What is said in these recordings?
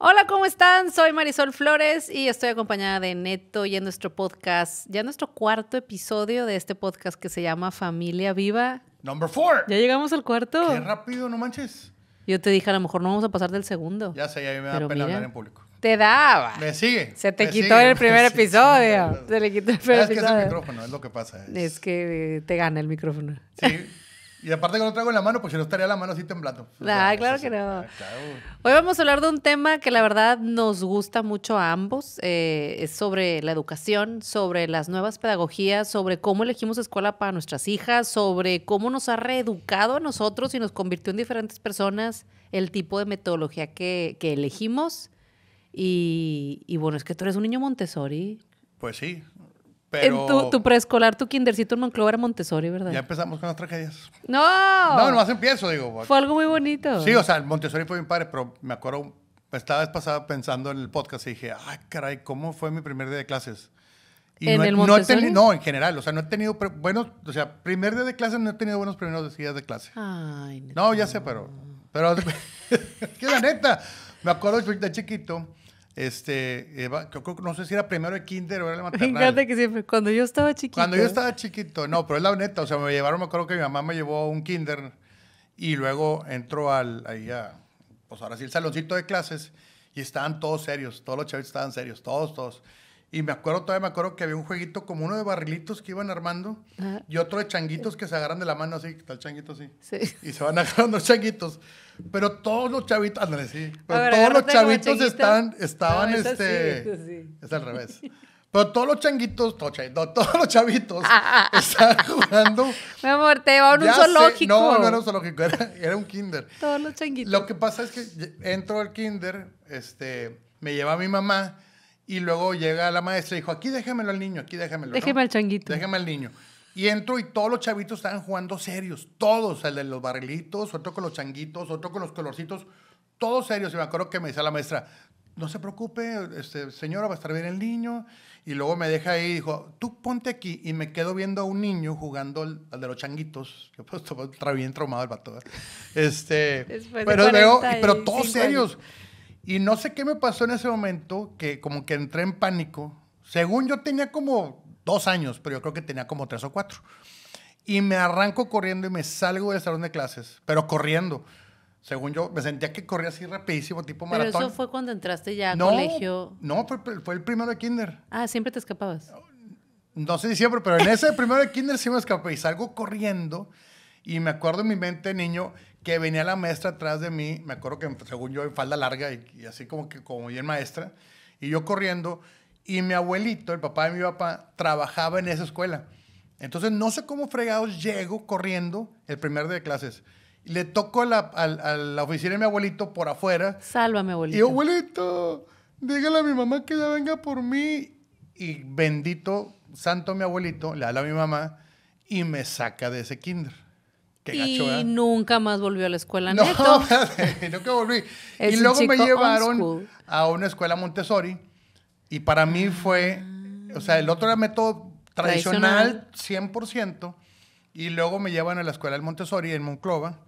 Hola, ¿cómo están? Soy Marisol Flores y estoy acompañada de Neto y en nuestro podcast, ya nuestro cuarto episodio de este podcast que se llama Familia Viva. Number four. Ya llegamos al cuarto. Qué rápido, no manches. Yo te dije, a lo mejor no vamos a pasar del segundo. Ya sé, ya me da pena hablar en público. Te daba. Me sigue. Se te quitó el primer episodio. Se le quitó el primer episodio. Es que es el micrófono, es lo que pasa. es que te gana el micrófono. Sí. Y aparte que lo traigo en la mano, pues si no estaría la mano así temblando. Ah, claro que no. Ah, Hoy vamos a hablar de un tema que la verdad nos gusta mucho a ambos. Eh, es sobre la educación, sobre las nuevas pedagogías, sobre cómo elegimos escuela para nuestras hijas, sobre cómo nos ha reeducado a nosotros y nos convirtió en diferentes personas el tipo de metodología que, elegimos. y bueno, es que tú eres un niño Montessori. Pues sí, en tu, preescolar, tu kindercito en Monclova era Montessori, ¿verdad? Ya empezamos con las tragedias. ¡No! No, nomás empiezo, digo. Fue algo muy bonito. Sí, o sea, Montessori fue mi padre, pero me acuerdo, estaba vez pasada pensando en el podcast y dije, ay, caray, ¿cómo fue mi primer día de clases? ¿En no, el No, no, en general, o sea, no he tenido buenos, o sea, primer día de clases no he tenido buenos primeros días de clase. Ay, no. no ya sé, pero, pero, es que la neta, me acuerdo de chiquito, este, Eva, no sé si era primero de kinder o era maternal. Me encanta que siempre, cuando yo estaba chiquito. Cuando yo estaba chiquito, no, pero es la neta, o sea, me llevaron, me acuerdo que mi mamá me llevó a un kinder y luego entró al, ahí a, pues ahora sí, el saloncito de clases y estaban todos serios, todos los chavitos estaban serios, todos, todos. Y me acuerdo, todavía me acuerdo que había un jueguito como uno de barrilitos que iban armando y otro de changuitos que se agarran de la mano así, que está el changuito así. Sí. Y se van agarrando changuitos. Pero todos los chavitos, ándale, sí. Pero todos los chavitos están, estaban, este. Es al revés. Pero todos los changuitos, todos, los chavitos ah, ah, ah. estaban jugando. me amor, te va un zoológico. no, no era un zoológico, era, un kinder. Todos los changuitos. Lo que pasa es que entro al kinder, este, me lleva mi mamá y luego llega la maestra y dijo, aquí déjamelo al niño, aquí déjamelo. Déjame al changuito. Déjeme al niño. Y entro y todos los chavitos estaban jugando serios. Todos, el de los barrilitos, otro con los changuitos, otro con los colorcitos. Todos serios. Y me acuerdo que me decía la maestra, no se preocupe, este, señora, va a estar bien el niño. Y luego me deja ahí y dijo, tú ponte aquí. Y me quedo viendo a un niño jugando al, de los changuitos. Yo pues estaba bien traumado el vato. Este, pero, pero todos serios. Y no sé qué me pasó en ese momento, que como que entré en pánico. Según yo tenía como dos años, pero yo creo que tenía como tres o cuatro. Y me arranco corriendo y me salgo del salón de clases, pero corriendo. Según yo, me sentía que corría así rapidísimo, tipo maratón. Pero eso fue cuando entraste ya a colegio. No, fue, fue el primero de kinder. Ah, siempre te escapabas. No, no sé si siempre, pero en ese primero de kinder sí me escapé y salgo corriendo. Y me acuerdo en mi mente, niño, que venía la maestra atrás de mí, me acuerdo que según yo en falda larga y, así como que como bien maestra, y yo corriendo, y mi abuelito, el papá de mi papá, trabajaba en esa escuela. Entonces no sé cómo fregados llego corriendo el primer día de clases. Le toco a, la oficina de mi abuelito por afuera. Sálvame, abuelito. Y abuelito, dígale a mi mamá que ya venga por mí. Y bendito santo mi abuelito, le habla a mi mamá y me saca de ese kinder y nunca más volvió a la escuela no, no nunca volví. y luego me llevaron a una escuela Montessori y para mí fue, o sea, el otro era método tradicional, 100% y luego me llevan a la escuela del Montessori en Monclova.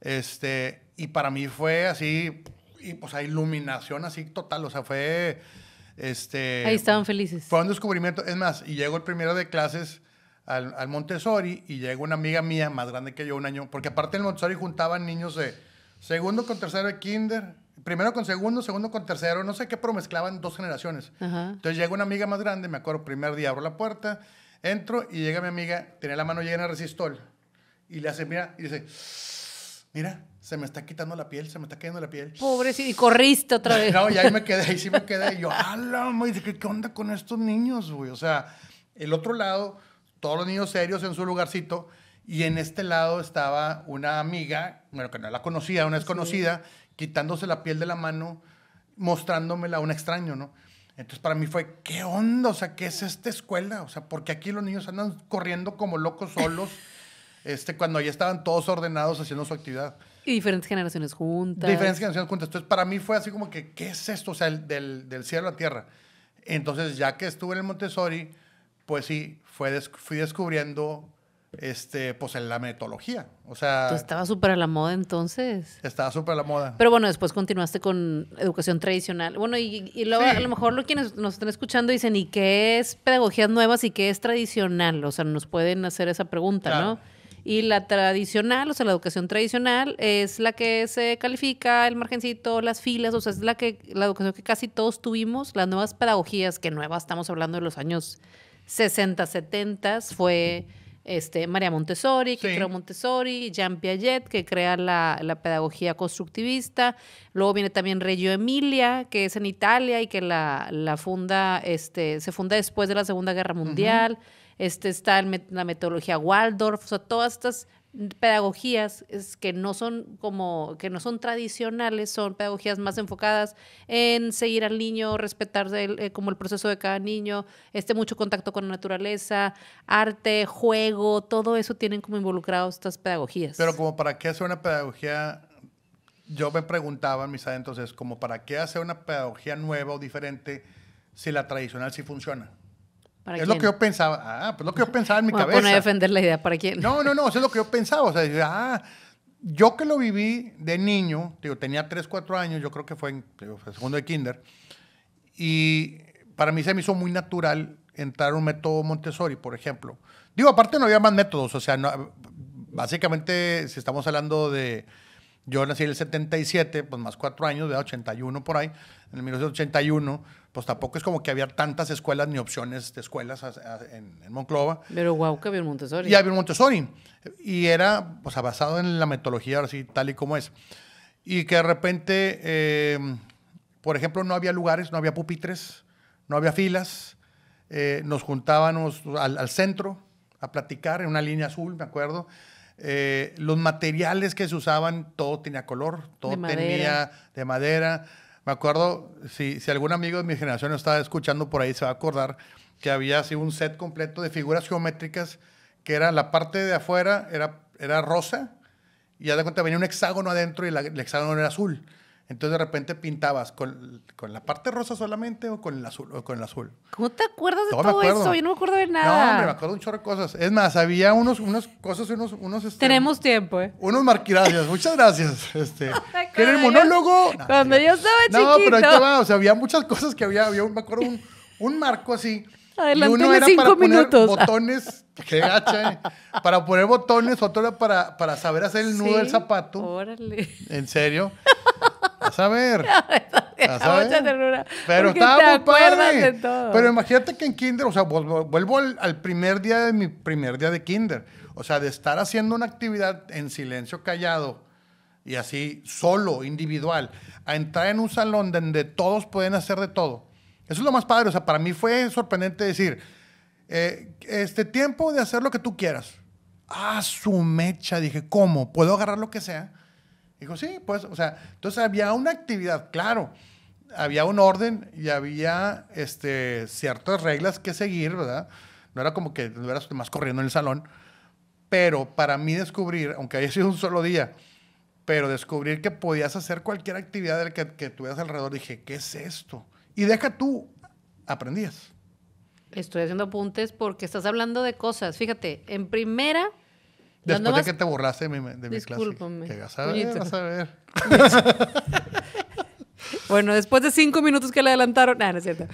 Este, y para mí fue así, y, o pues, sea, iluminación así total, o sea, fue este Ahí estaban felices. Fue un descubrimiento, es más, y llego el primero de clases al, al, Montessori y llega una amiga mía más grande que yo un año, porque aparte el Montessori juntaban niños de segundo con tercero de kinder, primero con segundo, segundo con tercero, no sé qué, pero mezclaban dos generaciones. Entonces llega una amiga más grande, me acuerdo, primer día abro la puerta, entro y llega mi amiga, tiene la mano llena de resistol y le hace, mira, y dice, mira, se me está quitando la piel, se me está cayendo la piel. Pobre, y corriste otra vez. No, y ahí me quedé, ahí sí me quedé. Y yo, ala, ¿qué, ¿qué onda con estos niños, güey? O sea, el otro lado todos los niños serios en su lugarcito. Y en este lado estaba una amiga, bueno, que no la conocía, una desconocida, quitándose la piel de la mano, mostrándomela a un extraño, ¿no? Entonces para mí fue, ¿qué onda? O sea, ¿qué es esta escuela? O sea, porque aquí los niños andan corriendo como locos solos, este, cuando ya estaban todos ordenados haciendo su actividad. Y diferentes generaciones juntas. Diferentes generaciones juntas. Entonces para mí fue así como que, ¿qué es esto? O sea, el, del, del cielo a la tierra. Entonces ya que estuve en el Montessori, pues sí, fue fui descubriendo este, pues en la metodología. O sea. Tú estaba súper a la moda entonces. Estaba súper a la moda. Pero bueno, después continuaste con educación tradicional. Bueno, y, luego a lo mejor lo quienes nos están escuchando dicen, ¿y qué es pedagogías nuevas y qué es tradicional? O sea, nos pueden hacer esa pregunta, ¿no? Y la tradicional, o sea, la educación tradicional es la que se califica, el margencito, las filas, o sea, es la que la educación que casi todos tuvimos, las nuevas pedagogías, que nuevas estamos hablando de los años 60, 70 fue este, María Montessori, que creó Montessori, Jean Piaget, que crea la, pedagogía constructivista. Luego viene también Reggio Emilia, que es en Italia y que la, funda, este, se funda después de la Segunda Guerra Mundial. este, está la metodología Waldorf, o sea, todas estas pedagogías es que no son como que no son tradicionales, son pedagogías más enfocadas en seguir al niño, respetar el, eh, como el proceso de cada niño, este mucho contacto con la naturaleza, arte, juego, todo eso tienen como involucrado estas pedagogías. Pero como para qué hacer una pedagogía yo me preguntaba en mis entonces como para qué hacer una pedagogía nueva o diferente si la tradicional sí funciona es lo que yo pensaba. Ah, pues lo que yo pensaba en mi bueno, cabeza. Poner defender la idea, ¿para quién? No, no, no, eso es lo que yo pensaba. O sea, yo ah, que lo viví de niño, digo, tenía 3, 4 años, yo creo que fue en segundo de kinder, y para mí se me hizo muy natural entrar a un método Montessori, por ejemplo. Digo, aparte no había más métodos, o sea, no, básicamente si estamos hablando de... Yo nací en el 77, pues más 4 años, de 81 por ahí, en el 1981 pues tampoco es como que había tantas escuelas ni opciones de escuelas en, Monclova. Pero wow, que había un Montessori. Y había un Montessori. Y era pues, basado en la metodología, así tal y como es. Y que de repente, eh, por ejemplo, no había lugares, no había pupitres, no había filas. Eh, nos juntábamos al, centro a platicar en una línea azul, me acuerdo. Eh, los materiales que se usaban, todo tenía color, todo tenía de madera. Me acuerdo, si, algún amigo de mi generación lo estaba escuchando por ahí, se va a acordar que había así un set completo de figuras geométricas que era la parte de afuera, era, era rosa, y ya de cuenta venía un hexágono adentro y el hexágono era azul. Entonces de repente pintabas con, con, la parte rosa solamente o con el azul. con el azul. ¿Cómo te acuerdas de todo eso? Yo no me acuerdo de nada. No, hombre, me acuerdo de un chorro de cosas. Es más, había unos, unos cosas, unos... unos este, Tenemos tiempo, ¿eh? Unos marquiracias. Muchas gracias. Este, el monólogo? no, cuando yo estaba chiquito. No, pero ahí estaba, o sea, había muchas cosas que había. había me acuerdo un, un marco así. Adelante, y uno era cinco para minutos. poner botones, ¡Qué gacha, ¿eh? para poner botones, otro era para, para saber hacer el nudo del zapato. Órale. En serio. A saber. A Pero estaba muy padre. Pero imagínate que en kinder, o sea, vuelvo al, primer día de mi primer día de kinder. O sea, de estar haciendo una actividad en silencio callado y así solo, individual, a entrar en un salón donde todos pueden hacer de todo. Eso es lo más padre. O sea, para mí fue sorprendente decir, eh, este tiempo de hacer lo que tú quieras. Ah, su mecha. Dije, ¿cómo? ¿Puedo agarrar lo que sea? Dijo, sí, pues, o sea, entonces había una actividad, claro, había un orden y había este, ciertas reglas que seguir, ¿verdad? No era como que estuvieras más corriendo en el salón, pero para mí descubrir, aunque haya sido un solo día, pero descubrir que podías hacer cualquier actividad del que, que tuvieras alrededor, dije, ¿qué es esto? Y deja tú, aprendías. Estoy haciendo apuntes porque estás hablando de cosas. Fíjate, en primera Después de que te borraste de mi, de mi clase. Que vas a ver, vas a ver. Bueno, después de cinco minutos que le adelantaron, nada, no es cierto.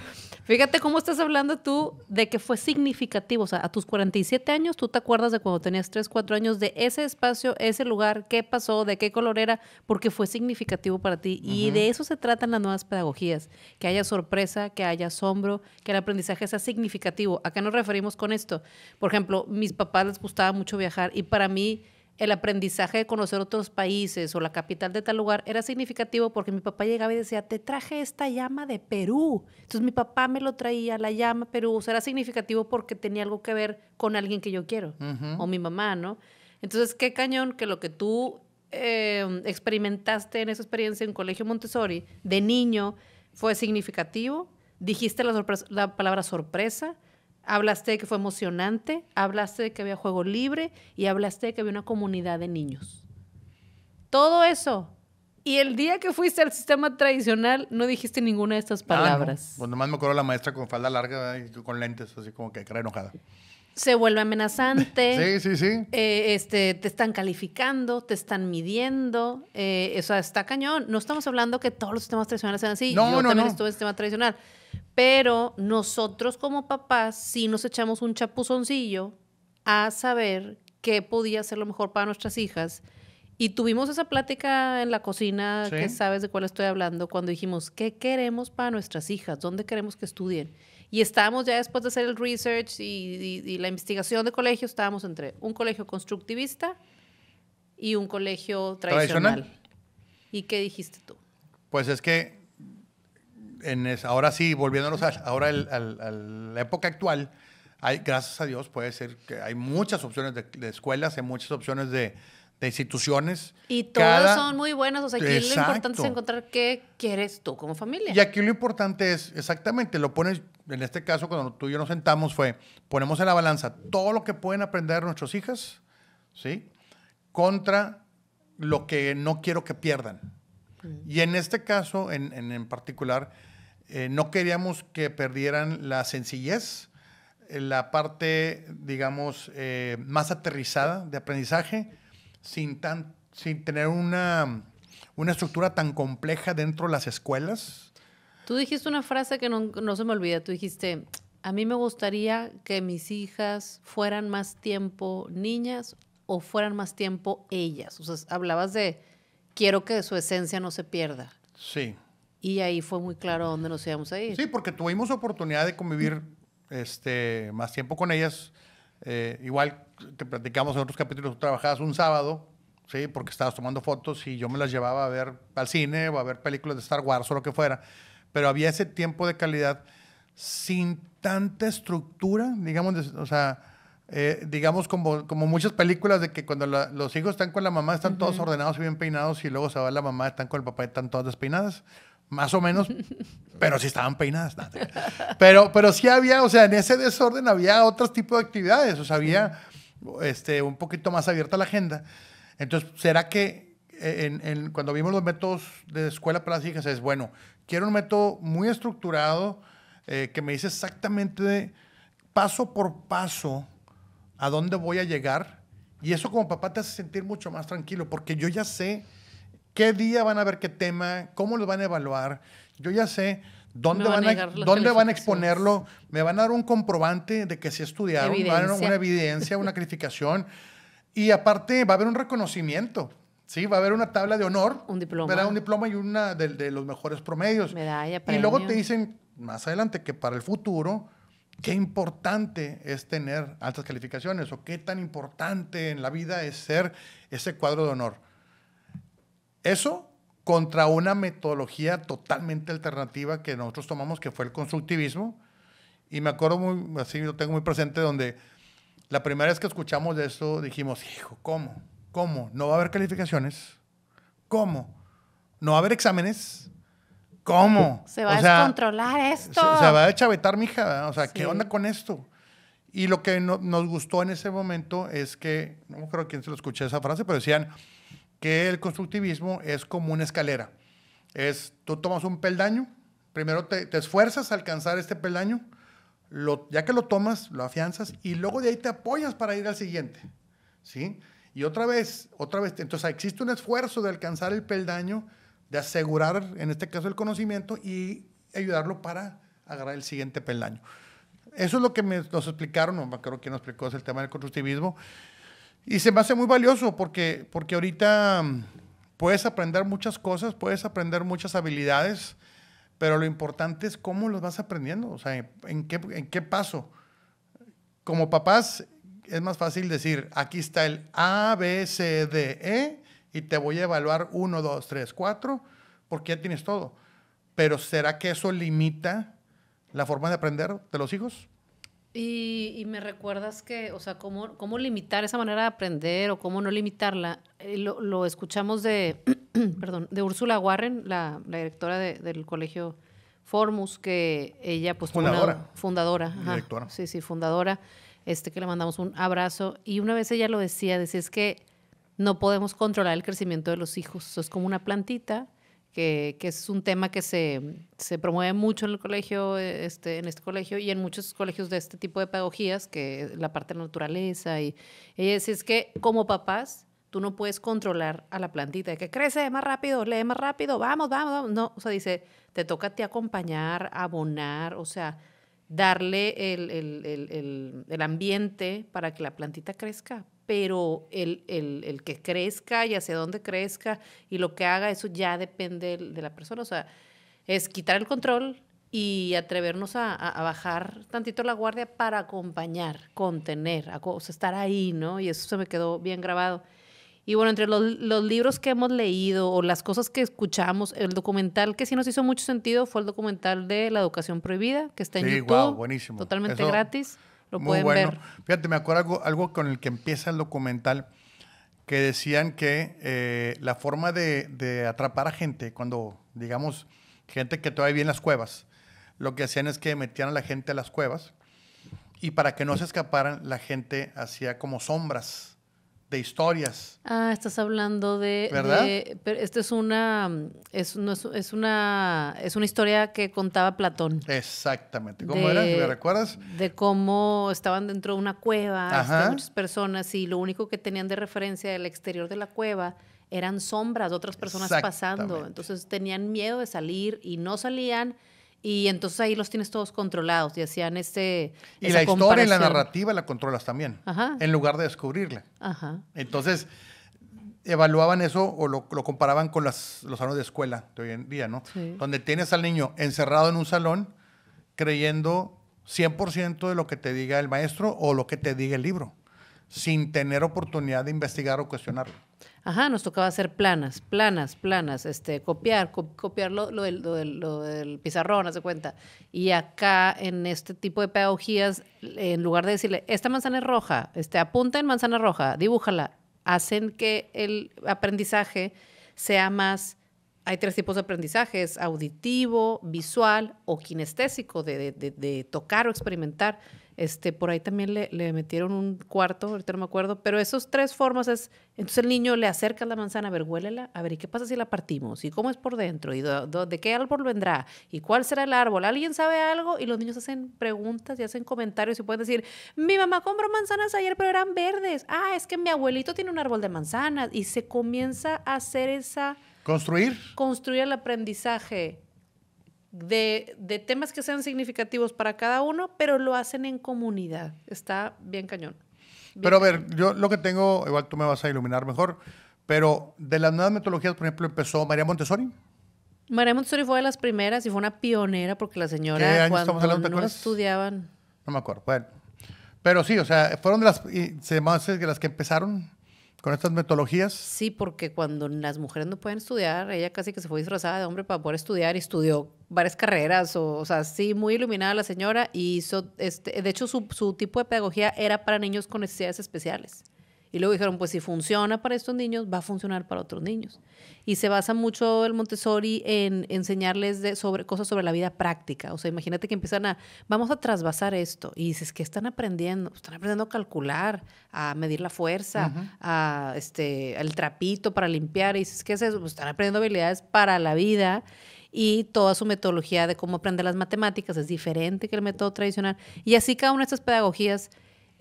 Fíjate cómo estás hablando tú de que fue significativo. O sea, a tus 47 años, tú te acuerdas de cuando tenías 3, 4 años, de ese espacio, ese lugar, qué pasó, de qué color era, porque fue significativo para ti. Y de eso se tratan las nuevas pedagogías. Que haya sorpresa, que haya asombro, que el aprendizaje sea significativo. ¿A qué nos referimos con esto? Por ejemplo, mis papás les gustaba mucho viajar y para mí el aprendizaje de conocer otros países o la capital de tal lugar era significativo porque mi papá llegaba y decía, te traje esta llama de Perú. Entonces mi papá me lo traía, la llama Perú. O sea, era significativo porque tenía algo que ver con alguien que yo quiero, o mi mamá, ¿no? Entonces, qué cañón que lo que tú eh, experimentaste en esa experiencia en Colegio Montessori de niño fue significativo. Dijiste la palabra sorpresa Hablaste de que fue emocionante, hablaste de que había juego libre y hablaste de que había una comunidad de niños. Todo eso. Y el día que fuiste al sistema tradicional no dijiste ninguna de estas ah, palabras. Ah, nomás me acuerdo la maestra con falda larga y con lentes, así como que cara enojada. Se vuelve amenazante. sí, sí, sí. Eh, este, te están calificando, te están midiendo. Eso eh, o está cañón. No estamos hablando que todos los sistemas tradicionales sean así. Yo también no. estuve en sistema tradicional pero nosotros como papás sí nos echamos un chapuzoncillo a saber qué podía ser lo mejor para nuestras hijas. Y tuvimos esa plática en la cocina, que sabes de cuál estoy hablando, cuando dijimos, ¿qué queremos para nuestras hijas? ¿Dónde queremos que estudien? Y estábamos ya después de hacer el research y, la investigación de colegios, estábamos entre un colegio constructivista y un colegio ¿Tradicional? ¿Y qué dijiste tú? Pues es que ahora sí, volviéndonos a, ahora el, la época actual, hay, gracias a Dios, puede ser que hay muchas opciones de, escuelas, hay muchas opciones de, de instituciones. Y todas son muy buenas, o sea, aquí lo importante es encontrar qué quieres tú como familia. Y aquí lo importante es, exactamente, lo pones, en este caso, cuando tú y yo nos sentamos, fue, ponemos en la balanza todo lo que pueden aprender nuestros hijas, ¿sí? Contra lo que no quiero que pierdan. Mm. Y en este caso, en, en, en particular, eh, no queríamos que perdieran la sencillez, eh, la parte, digamos, eh, más aterrizada de aprendizaje, sin, tan, sin tener una, estructura tan compleja dentro de las escuelas. Tú dijiste una frase que no, no se me olvida, tú dijiste, a mí me gustaría que mis hijas fueran más tiempo niñas o fueran más tiempo ellas. O sea, hablabas de, quiero que su esencia no se pierda. Sí. Y ahí fue muy claro dónde nos íbamos a ir. Sí, porque tuvimos oportunidad de convivir este, más tiempo con ellas. Eh, igual te platicamos en otros capítulos, tú trabajabas un sábado, ¿sí? Porque estabas tomando fotos y yo me las llevaba a ver al cine o a ver películas de Star Wars o lo que fuera. Pero había ese tiempo de calidad sin tanta estructura, digamos, o sea, eh, digamos como, como muchas películas de que cuando los hijos están con la mamá están todos ordenados y bien peinados y luego se va la mamá, están con el papá y están todas despeinadas más o menos, pero sí estaban peinadas. pero, pero sí había, o sea, en ese desorden había otros tipos de actividades, o sea, había este, un poquito más abierta la agenda. Entonces, ¿será que cuando vimos los métodos de escuela para las hijas es, bueno, quiero un método muy estructurado eh, que me dice exactamente paso por paso a dónde voy a llegar? Y eso como papá te hace sentir mucho más tranquilo, porque yo ya sé qué día van a ver qué tema, cómo los van a evaluar. Yo ya sé dónde, van a, dónde van a exponerlo, me van a dar un comprobante de que sí estudiaron, me van a dar una evidencia, una calificación. Y aparte va a haber un reconocimiento. Sí, va a haber una tabla de honor. Un diploma. ¿verdad? Un diploma y una de, los mejores promedios. Y luego te dicen más adelante que para el futuro, qué importante es tener altas calificaciones o qué tan importante en la vida es ser ese cuadro de honor. Eso contra una metodología totalmente alternativa que nosotros tomamos, que fue el constructivismo. Y me acuerdo muy, así lo tengo muy presente, donde la primera vez que escuchamos de esto dijimos, hijo, ¿cómo? ¿Cómo? ¿No va a haber calificaciones? ¿Cómo? ¿No va a haber exámenes? ¿Cómo? Se va a descontrolar esto. Se, va a chavetar, mija. O sea, ¿qué onda con esto? Y lo que nos gustó en ese momento es que, no creo quién se lo escuché esa frase, pero decían, que el constructivismo es como una escalera. Es, tú tomas un peldaño, primero te, esfuerzas a alcanzar este peldaño, ya que lo tomas, lo afianzas y luego de ahí te apoyas para ir al siguiente. ¿sí? Y otra vez, otra vez, entonces existe un esfuerzo de alcanzar el peldaño, de asegurar, en este caso, el conocimiento y ayudarlo para agarrar el siguiente peldaño. Eso es lo que nos explicaron, creo que nos explicó, es el tema del constructivismo. Y se me hace muy valioso porque, porque ahorita mm, puedes aprender muchas cosas, puedes aprender muchas habilidades, pero lo importante es cómo los vas aprendiendo, o sea, en qué, en qué paso. Como papás, es más fácil decir, aquí está el A, B, C, D, E, y te voy a evaluar 1, 2, 3, 4, porque ya tienes todo. Pero ¿será que eso limita la forma de aprender de los hijos? Y, me recuerdas que, o sea, cómo, cómo limitar esa manera de aprender o cómo no limitarla. Eh, lo, escuchamos de, perdón, de Úrsula Warren, la, directora del colegio Formus, que ella pues fundadora. fundadora directora. Sí, sí, fundadora, este, que le mandamos un abrazo. Y una vez ella lo decía, decía es que no podemos controlar el crecimiento de los hijos. Eso es como una plantita que, es un tema que se, promueve mucho en el colegio, eh, este, en este colegio y en muchos colegios de este tipo de pedagogías, que la parte de naturaleza. Y ella dice es que como papás, tú no puedes controlar a la plantita, que crece más rápido, lee más rápido, vamos, vamos, vamos. No, o sea, dice, te toca a ti acompañar, abonar, o sea, darle el, el ambiente para que la plantita crezca pero el, el, el, que crezca y hacia dónde crezca y lo que haga, eso ya depende de la persona. O sea, es quitar el control y atrevernos a, bajar tantito la guardia para acompañar, contener, o sea, estar ahí, ¿no? Y eso se me quedó bien grabado. Y bueno, entre los, libros que hemos leído o las cosas que escuchamos, el documental que sí nos hizo mucho sentido fue el documental de la educación prohibida, que está en sí, YouTube. buenísimo. Totalmente gratis. Muy bueno. Fíjate, me acuerdo algo, con el que empieza el documental que decían que eh, la forma de, de, atrapar a gente, cuando, digamos, gente que todavía vive en las cuevas, lo que hacían es que metían a la gente a las cuevas y para que no se escaparan, la gente hacía como sombras de historias. Ah, estás hablando de. ¿Verdad? pero esta es una. Es, una. Es una historia que contaba Platón. Exactamente. ¿Cómo era? ¿Me recuerdas? De cómo estaban dentro de una cueva muchas personas y lo único que tenían de referencia del exterior de la cueva eran sombras de otras personas pasando. Entonces tenían miedo de salir y no salían y entonces ahí los tienes todos controlados y hacían este. Y la historia y la narrativa la controlas también, en lugar de descubrirla. Entonces, evaluaban eso o lo, comparaban con las, los años de escuela de hoy en día, ¿no? Donde tienes al niño encerrado en un salón creyendo 100% de lo que te diga el maestro o lo que te diga el libro, sin tener oportunidad de investigar o cuestionarlo. Ajá, nos tocaba hacer planas, planas, planas, este, copiar, copiar lo, del, lo, del, pizarrón, hace cuenta. Y acá, en este tipo de pedagogías, en lugar de decirle, esta manzana es roja, este, apunta en manzana roja, dibújala, hacen que el aprendizaje sea más hay tres tipos de aprendizajes, auditivo, visual o kinestésico, de, de, tocar o experimentar. Este, por ahí también le, metieron un cuarto, ahorita no me acuerdo, pero esos tres formas es, entonces el niño le acerca la manzana, a ver, huélela, a ver, ¿y qué pasa si la partimos? ¿Y cómo es por dentro? ¿Y de qué árbol vendrá? ¿Y cuál será el árbol? ¿Alguien sabe algo? Y los niños hacen preguntas y hacen comentarios y pueden decir, mi mamá compró manzanas ayer, pero eran verdes. Ah, es que mi abuelito tiene un árbol de manzanas. Y se comienza a hacer esa Construir. Construir el aprendizaje de, temas que sean significativos para cada uno, pero lo hacen en comunidad. Está bien cañón. pero a ver, yo lo que tengo, igual tú me vas a iluminar mejor, pero de las nuevas metodologías, por ejemplo, empezó María Montessori. María Montessori fue de las primeras y fue una pionera porque la señora cuando no estudiaban. No me acuerdo. Bueno, pero sí, o sea, fueron de las, se de las que empezaron ¿Con estas metodologías? Sí, porque cuando las mujeres no pueden estudiar, ella casi que se fue disfrazada de hombre para poder estudiar y estudió varias carreras, o, sea, sí, muy iluminada la señora y hizo, este, de hecho su tipo de pedagogía era para niños con necesidades especiales. Y luego dijeron, pues si funciona para estos niños, va a funcionar para otros niños. Y se basa mucho el Montessori en enseñarles de, sobre, cosas sobre la vida práctica. O sea, imagínate que empiezan a, vamos a trasvasar esto. Y dices, ¿qué están aprendiendo? Pues, están aprendiendo a calcular, a medir la fuerza, a, este, el trapito para limpiar. Y dices, ¿qué es eso? Pues, están aprendiendo habilidades para la vida y toda su metodología de cómo aprender las matemáticas es diferente que el método tradicional. Y así cada una de estas pedagogías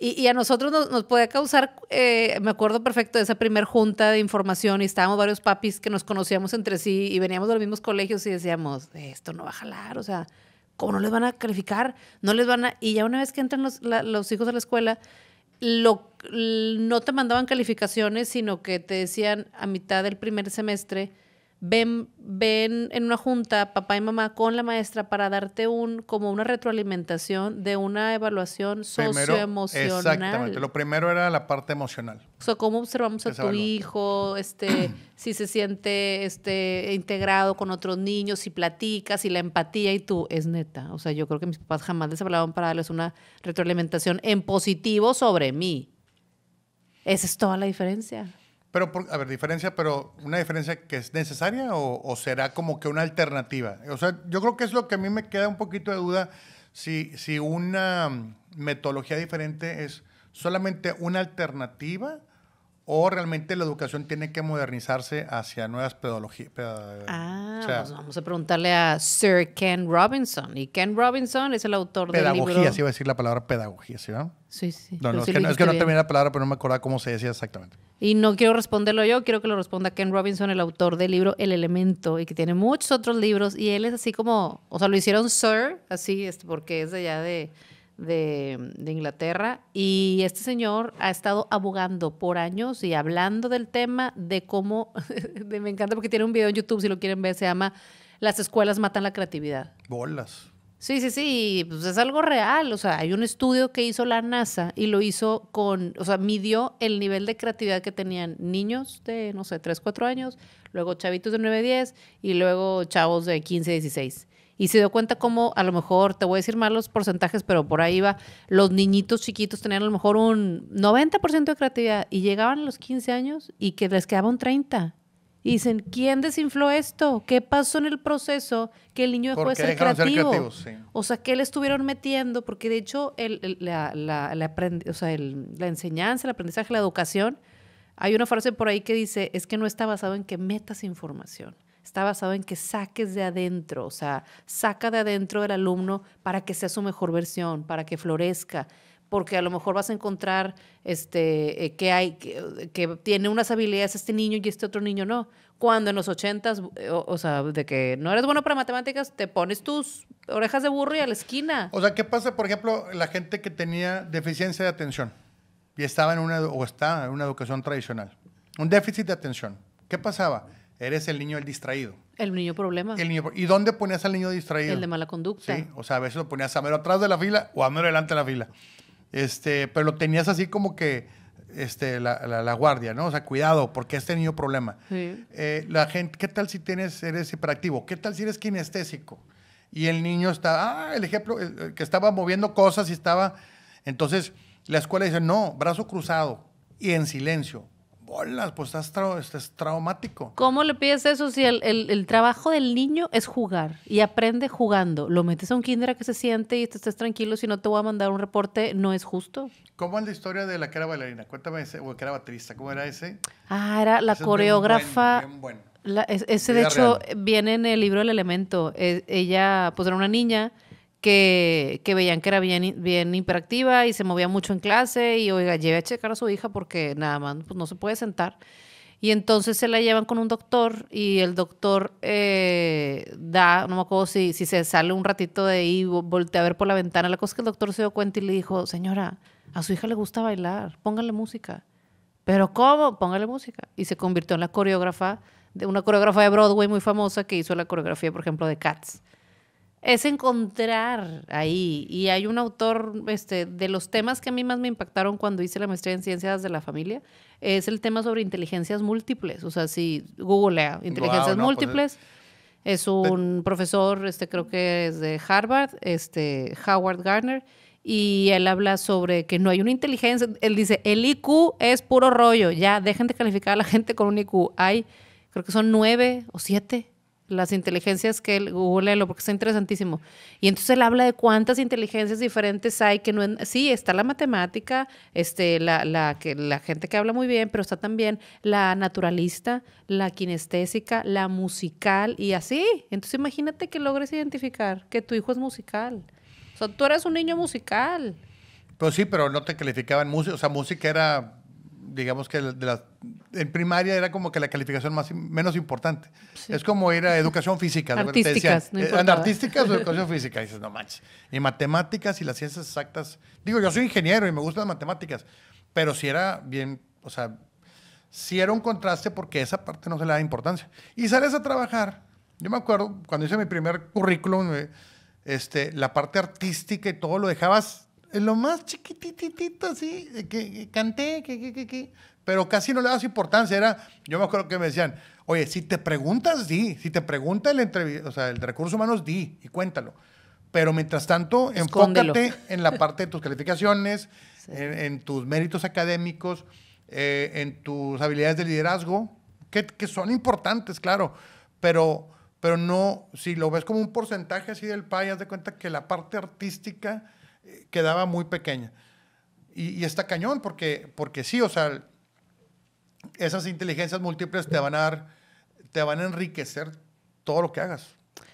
y, a nosotros nos, nos puede causar, eh, me acuerdo perfecto de esa primer junta de información y estábamos varios papis que nos conocíamos entre sí y veníamos de los mismos colegios y decíamos, esto no va a jalar, o sea, ¿cómo no les van a calificar? No les van a... Y ya una vez que entran los, hijos a la escuela, lo, no te mandaban calificaciones, sino que te decían a mitad del primer semestre, ven, ven en una junta papá y mamá con la maestra para darte un como una retroalimentación de una evaluación socioemocional. Exactamente, lo primero era la parte emocional. O sea, cómo observamos a tu hijo, este, si se siente este, integrado con otros niños, si platica, si la empatía y tú, es neta. O sea, yo creo que mis papás jamás les hablaban para darles una retroalimentación en positivo sobre mí. Esa es toda la diferencia. Pero, a ver, diferencia, pero una diferencia que es necesaria o, será como que una alternativa. O sea, yo creo que es lo que a mí me queda un poquito de duda si, si una metodología diferente es solamente una alternativa ¿O realmente la educación tiene que modernizarse hacia nuevas pedagogías. Ah, pues vamos a preguntarle a Sir Ken Robinson. Y Ken Robinson es el autor del libro... Pedagogía, sí iba a decir la palabra pedagogía, ¿sí? Sí, sí. No, es, que, no terminé la palabra, pero no me acordaba cómo se decía exactamente. Y no quiero responderlo yo, quiero que lo responda Ken Robinson, el autor del libro El Elemento, y que tiene muchos otros libros. Y él es así como, o sea, lo hicieron Sir, así, este, porque es de allá de de, Inglaterra. Y este señor ha estado abogando por años y hablando del tema de cómo, me encanta porque tiene un video en YouTube, si lo quieren ver, se llama Las escuelas matan la creatividad. Bolas. Sí, sí, sí, pues es algo real. O sea, hay un estudio que hizo la NASA y lo hizo con, o sea, midió el nivel de creatividad que tenían niños de, no sé, 3, 4 años, luego chavitos de 9, 10 y luego chavos de 15, 16 y se dio cuenta cómo a lo mejor, te voy a decir mal los porcentajes, pero por ahí va, los niñitos chiquitos tenían a lo mejor un 90% de creatividad y llegaban a los 15 años y que les quedaba un 30%. Y dicen, ¿quién desinfló esto? ¿Qué pasó en el proceso que el niño dejó de ser creativo? O sea, ¿qué le estuvieron metiendo? Porque de hecho, la, enseñanza, el aprendizaje, la educación, hay una frase por ahí que dice, es que no está basado en que metas información, está basado en que saques de adentro, o sea, saca de adentro del alumno para que sea su mejor versión, para que florezca, porque a lo mejor vas a encontrar este, eh, que, hay, que, tiene unas habilidades este niño y este otro niño no. Cuando en los ochentas, eh, o, o, sea, de que no eres bueno para matemáticas, te pones tus orejas de burro y a la esquina. O sea, ¿qué pasa, por ejemplo, la gente que tenía deficiencia de atención y estaba en una, o está en una educación tradicional? Un déficit de atención. ¿Qué pasaba? Eres el niño el distraído. El niño problema. El niño, ¿Y dónde ponías al niño distraído? El de mala conducta. Sí, o sea, a veces lo ponías a mero atrás de la fila o a mero delante de la fila. Este, pero lo tenías así como que este, la, guardia, ¿no? O sea, cuidado, porque este niño problema. Eh, la gente, ¿qué tal si tienes, eres hiperactivo? ¿Qué tal si eres kinestésico? Y el niño está, ah, el ejemplo, que estaba moviendo cosas y estaba. Entonces, la escuela dice, no, brazo cruzado y en silencio. ¡Hola! pues estás, traumático. ¿Cómo le pides eso si el, el, trabajo del niño es jugar y aprende jugando? Lo metes a un kinder a que se siente y te estés tranquilo, si no te voy a mandar un reporte, no es justo. ¿Cómo es la historia de la que era bailarina? Cuéntame ese, o que era baterista, ¿cómo era ese? Ah, era la coreógrafa. E, ese, de hecho, viene en el libro El Elemento. E, ella, pues era una niña que, veían que era bien, bien hiperactiva y se movía mucho en clase y, oiga, lleve a checar a su hija porque nada más pues, no se puede sentar. Y entonces se la llevan con un doctor y el doctor eh, da, no me acuerdo si, si se sale un ratito de ahí, voltea a ver por la ventana. La cosa es que el doctor se dio cuenta y le dijo, señora, a su hija le gusta bailar, póngale música. ¿Pero cómo? Póngale música. Y se convirtió en la coreógrafa, de una coreógrafa de Broadway muy famosa que hizo la coreografía, por ejemplo, de Cats es encontrar ahí. Y hay un autor este, de los temas que a mí más me impactaron cuando hice la maestría en ciencias de la familia, es el tema sobre inteligencias múltiples. O sea, si googlea ah, inteligencias pues, múltiples, eh, es... un profesor, este, creo que es de Harvard, este, Howard Gardner, y él habla sobre que no hay una inteligencia. Él dice, el IQ es puro rollo, ya, dejen de calificar a la gente con un IQ. Hay, creo que son nueve o siete las inteligencias que él, lo porque está interesantísimo. Y entonces él habla de cuántas inteligencias diferentes hay, que no sí, está la matemática, este, la, la, que, la gente que habla muy bien, pero está también la naturalista, la kinestésica, la musical y así. Entonces imagínate que logres identificar que tu hijo es musical. O sea, tú eres un niño musical. Pues sí, pero no te calificaban música, o sea, música era digamos que en primaria era como que la calificación más, menos importante. Es como ir a educación física. Artísticas, no eh, Artísticas o educación física, y dices, no manches. Y matemáticas y las ciencias exactas. Digo, yo soy ingeniero y me gustan las matemáticas, pero si era bien, o sea, si era un contraste porque esa parte no se le da importancia. Y sales a trabajar. Yo me acuerdo, cuando hice mi primer currículum, eh, este, la parte artística y todo lo dejabas en lo más chiquititito así, eh, que, canté, que, que, que, pero casi no le das importancia. Era, yo me acuerdo que me decían, oye, si te preguntas, di, si te pregunta el, entrevista o sea, el de recursos humanos, di y cuéntalo. Pero mientras tanto, enfócate en la parte de tus calificaciones, en, tus méritos académicos, eh, en tus habilidades de liderazgo, que, que son importantes, claro, pero pero no, si lo ves como un porcentaje así del payas, de cuenta que la parte artística quedaba muy pequeña. Y, está cañón, porque, porque sí, o sea, esas inteligencias múltiples te van a dar, te van a enriquecer todo lo que hagas.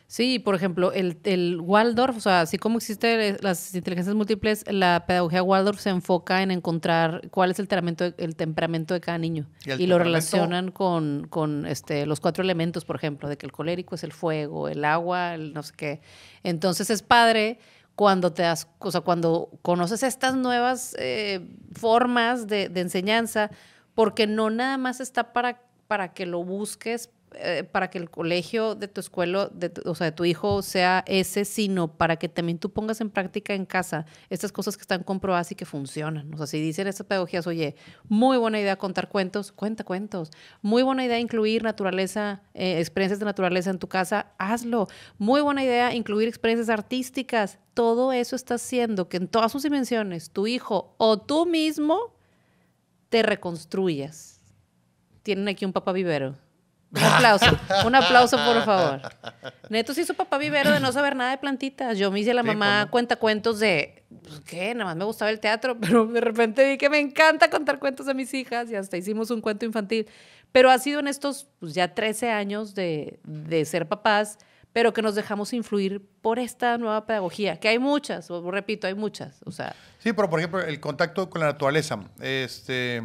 Sí, por ejemplo, el, Waldorf, o sea, así como existen las inteligencias múltiples, la pedagogía Waldorf se enfoca en encontrar cuál es el temperamento de, el temperamento de cada niño. Y, lo relacionan con, con, este, los cuatro elementos, por ejemplo, de que el colérico es el fuego, el agua, el no sé qué. Entonces es padre cuando te das, o cuando conoces estas nuevas eh, formas de, de enseñanza, porque no nada más está para para que lo busques eh, para que el colegio de tu escuela, o sea, de tu hijo sea ese, sino para que también tú pongas en práctica en casa estas cosas que están comprobadas y que funcionan. O sea, si dicen estas pedagogías, oye, muy buena idea contar cuentos, cuenta cuentos. Muy buena idea incluir naturaleza, eh, experiencias de naturaleza en tu casa, hazlo. Muy buena idea incluir experiencias artísticas. Todo eso está haciendo que en todas sus dimensiones tu hijo o tú mismo te reconstruyas. Tienen aquí un papá vivero. Un aplauso, un aplauso, por favor. Neto se hizo papá vivero de no saber nada de plantitas. Yo me hice la mamá cuenta cuentos de, pues, ¿qué? Nada más me gustaba el teatro, pero de repente vi que me encanta contar cuentos a mis hijas y hasta hicimos un cuento infantil. Pero ha sido en estos pues, ya 13 años de, de ser papás, pero que nos dejamos influir por esta nueva pedagogía, que hay muchas, repito, hay muchas. O sea. Sí, pero por ejemplo, el contacto con la naturaleza. Este,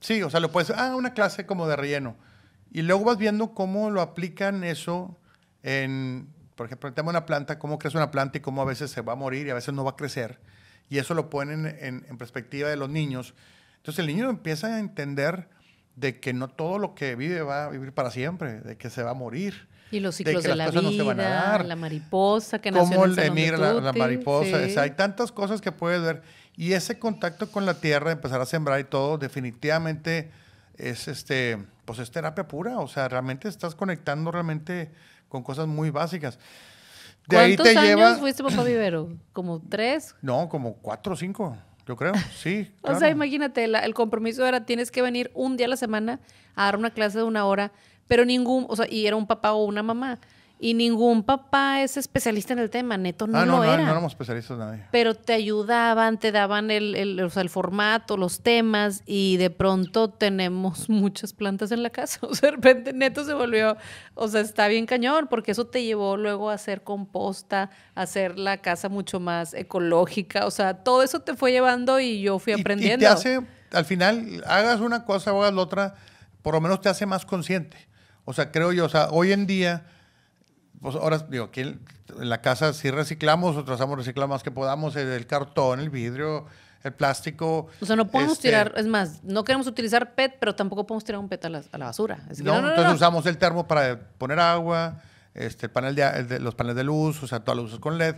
sí, o sea, lo puedes, ah, una clase como de relleno y luego vas viendo cómo lo aplican eso en, por ejemplo, el tema de una planta, cómo crece una planta y cómo a veces se va a morir y a veces no va a crecer. Y eso lo ponen en, perspectiva de los niños. Entonces el niño empieza a entender de que no todo lo que vive va a vivir para siempre, de que se va a morir. Y los ciclos de, la vida, la mariposa que nació en el emigra la, la, mariposa. hay tantas cosas que puedes ver. Y ese contacto con la tierra, empezar a sembrar y todo, definitivamente es este, pues es terapia pura, o sea, realmente estás conectando realmente con cosas muy básicas. De ¿Cuántos ahí te años fuiste papá vivero? ¿Como tres? No, como cuatro o cinco, yo creo, sí. o sea, imagínate, el compromiso era tienes que venir un día a la semana a dar una clase de una hora, pero ningún, o sea, y era un papá o una mamá. Y ningún papá es especialista en el tema, neto ah, no, no era. No, no éramos especialistas nadie. Pero te ayudaban, te daban el, el, formato, los temas, y de pronto tenemos muchas plantas en la casa. O sea, de repente neto se volvió, o sea, está bien cañón, porque eso te llevó luego a hacer composta, a hacer la casa mucho más ecológica. O sea, todo eso te fue llevando y yo fui aprendiendo. Y, te hace, al final, hagas una cosa o hagas la otra, por lo menos te hace más consciente. O sea, creo yo, o sea, hoy en día pues ahora digo, aquí en la casa sí reciclamos o tratamos de más que podamos el cartón, el vidrio, el plástico. O sea, no podemos este, tirar, es más, no queremos utilizar PET, pero tampoco podemos tirar un PET a la, basura. no, entonces usamos el termo para poner agua, este, panel de, los paneles de luz, o sea, todas las luces con LED.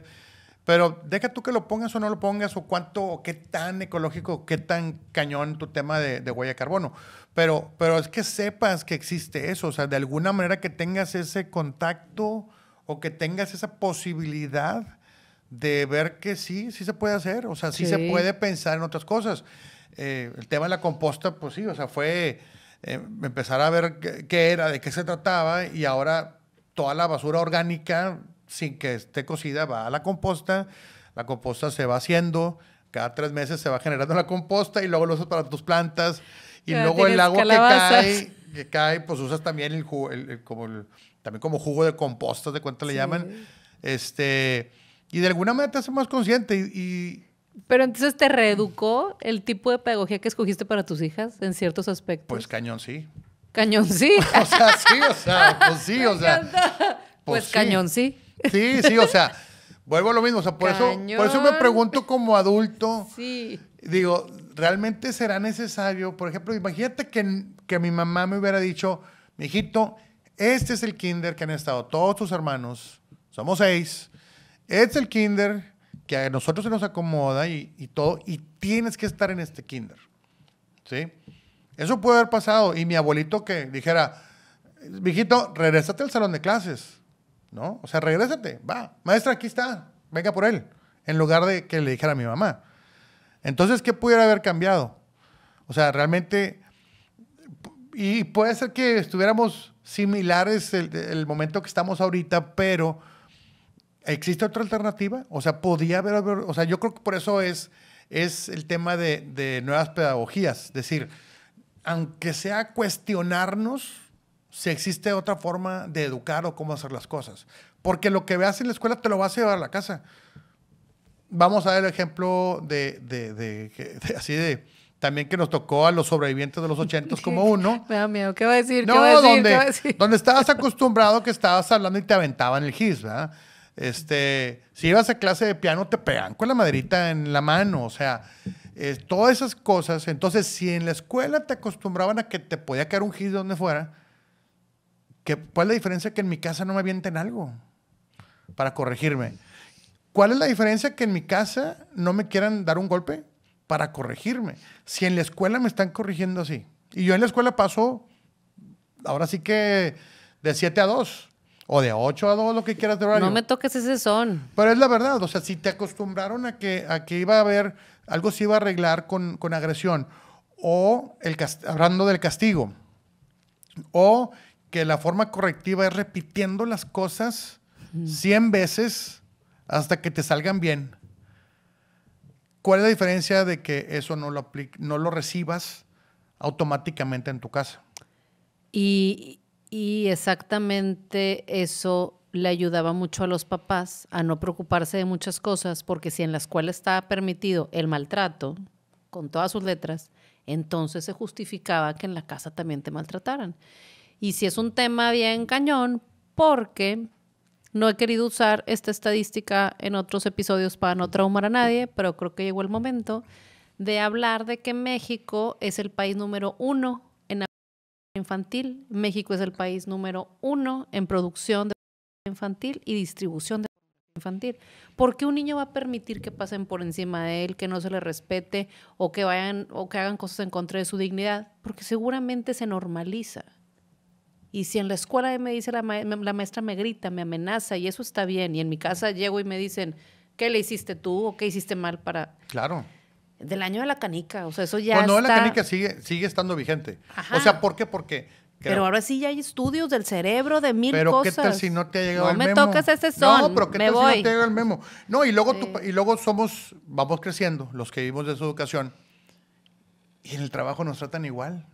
Pero deja tú que lo pongas o no lo pongas, o cuánto, o qué tan ecológico, qué tan cañón tu tema de, de huella de carbono. Pero, pero es que sepas que existe eso, o sea, de alguna manera que tengas ese contacto o que tengas esa posibilidad de ver que sí, sí se puede hacer, o sea, sí, se puede pensar en otras cosas. Eh, el tema de la composta, pues sí, o sea, fue eh, empezar a ver qué, qué, era, de qué se trataba y ahora toda la basura orgánica, sin que esté cocida, va a la composta, la composta se va haciendo, cada tres meses se va generando la composta y luego lo usas para tus plantas. Y luego el agua que cae, que cae, pues usas también como también como jugo de composta, de cuánto le llaman. Este, y de alguna manera te hace más consciente y, pero entonces te reeducó el tipo de pedagogía que escogiste para tus hijas en ciertos aspectos. Pues cañón sí. Cañón sí. o sea, sí, o sea, pues sí, o sea. Pues, pues cañón sí. Sí, sí, o sea, vuelvo a lo mismo, o sea, por eso por eso me pregunto como adulto. Sí. Digo, realmente será necesario, por ejemplo, imagínate que, que mi mamá me hubiera dicho, mi hijito, este es el kinder que han estado todos tus hermanos, somos seis, este es el kinder que a nosotros se nos acomoda y, todo, y tienes que estar en este kinder, ¿sí? Eso puede haber pasado, y mi abuelito que dijera, mijito, regrésate al salón de clases, ¿no? O sea, regrésate, va, maestra, aquí está, venga por él, en lugar de que le dijera a mi mamá. Entonces, ¿qué pudiera haber cambiado? O sea, realmente, y puede ser que estuviéramos similares el, el momento que estamos ahorita, pero ¿existe otra alternativa? O sea, podía haber, o sea, yo creo que por eso es, es el tema de, de nuevas pedagogías, es decir, aunque sea cuestionarnos si existe otra forma de educar o cómo hacer las cosas, porque lo que veas en la escuela te lo vas a llevar a la casa vamos a ver el ejemplo de, de, de, así de, también que nos tocó a los sobrevivientes de los ochentos como uno. Me da miedo, ¿qué va a decir? No, ¿Qué Donde, estabas acostumbrado que estabas hablando y te aventaban el gis, ¿verdad? Este, si ibas a clase de piano, te pegan con la maderita en la mano, o sea, eh, todas esas cosas. Entonces, si en la escuela te acostumbraban a que te podía caer un gis de donde fuera, ¿cuál es la diferencia que en mi casa no me avienten algo para corregirme? ¿Cuál es la diferencia que en mi casa no me quieran dar un golpe para corregirme? Si en la escuela me están corrigiendo así. Y yo en la escuela paso, ahora sí que de 7 a 2 o de 8 a 2, lo que quieras de No me toques ese son. Pero es la verdad, o sea, si te acostumbraron a que, a que iba a haber, algo se iba a arreglar con, con agresión, o el hablando del castigo, o que la forma correctiva es repitiendo las cosas 100 veces hasta que te salgan bien. ¿Cuál es la diferencia de que eso no lo, no lo recibas automáticamente en tu casa? Y, exactamente eso le ayudaba mucho a los papás a no preocuparse de muchas cosas, porque si en la escuela estaba permitido el maltrato, con todas sus letras, entonces se justificaba que en la casa también te maltrataran. Y si es un tema bien cañón, porque no he querido usar esta estadística en otros episodios para no traumar a nadie, pero creo que llegó el momento de hablar de que México es el país número uno en infantil. México es el país número uno en producción de infantil y distribución de infantil. ¿Por qué un niño va a permitir que pasen por encima de él, que no se le respete o que vayan o que hagan cosas en contra de su dignidad? Porque seguramente se normaliza. Y si en la escuela me dice la, maestra me grita, me amenaza y eso está bien, y en mi casa llego y me dicen, ¿qué le hiciste tú o qué hiciste mal para... Claro. Del año de la canica, o sea, eso ya... está… Pues no, la canica sigue, sigue estando vigente. O sea, ¿por qué? Porque Pero ahora sí ya hay estudios del cerebro, de mil cosas. Pero qué tal si no te ha llegado el memo. No me tocas ese son. No, pero qué tal si no te ha llegado el memo. No, y luego, y luego somos, vamos creciendo, los que vivimos de su educación, y en el trabajo nos tratan igual.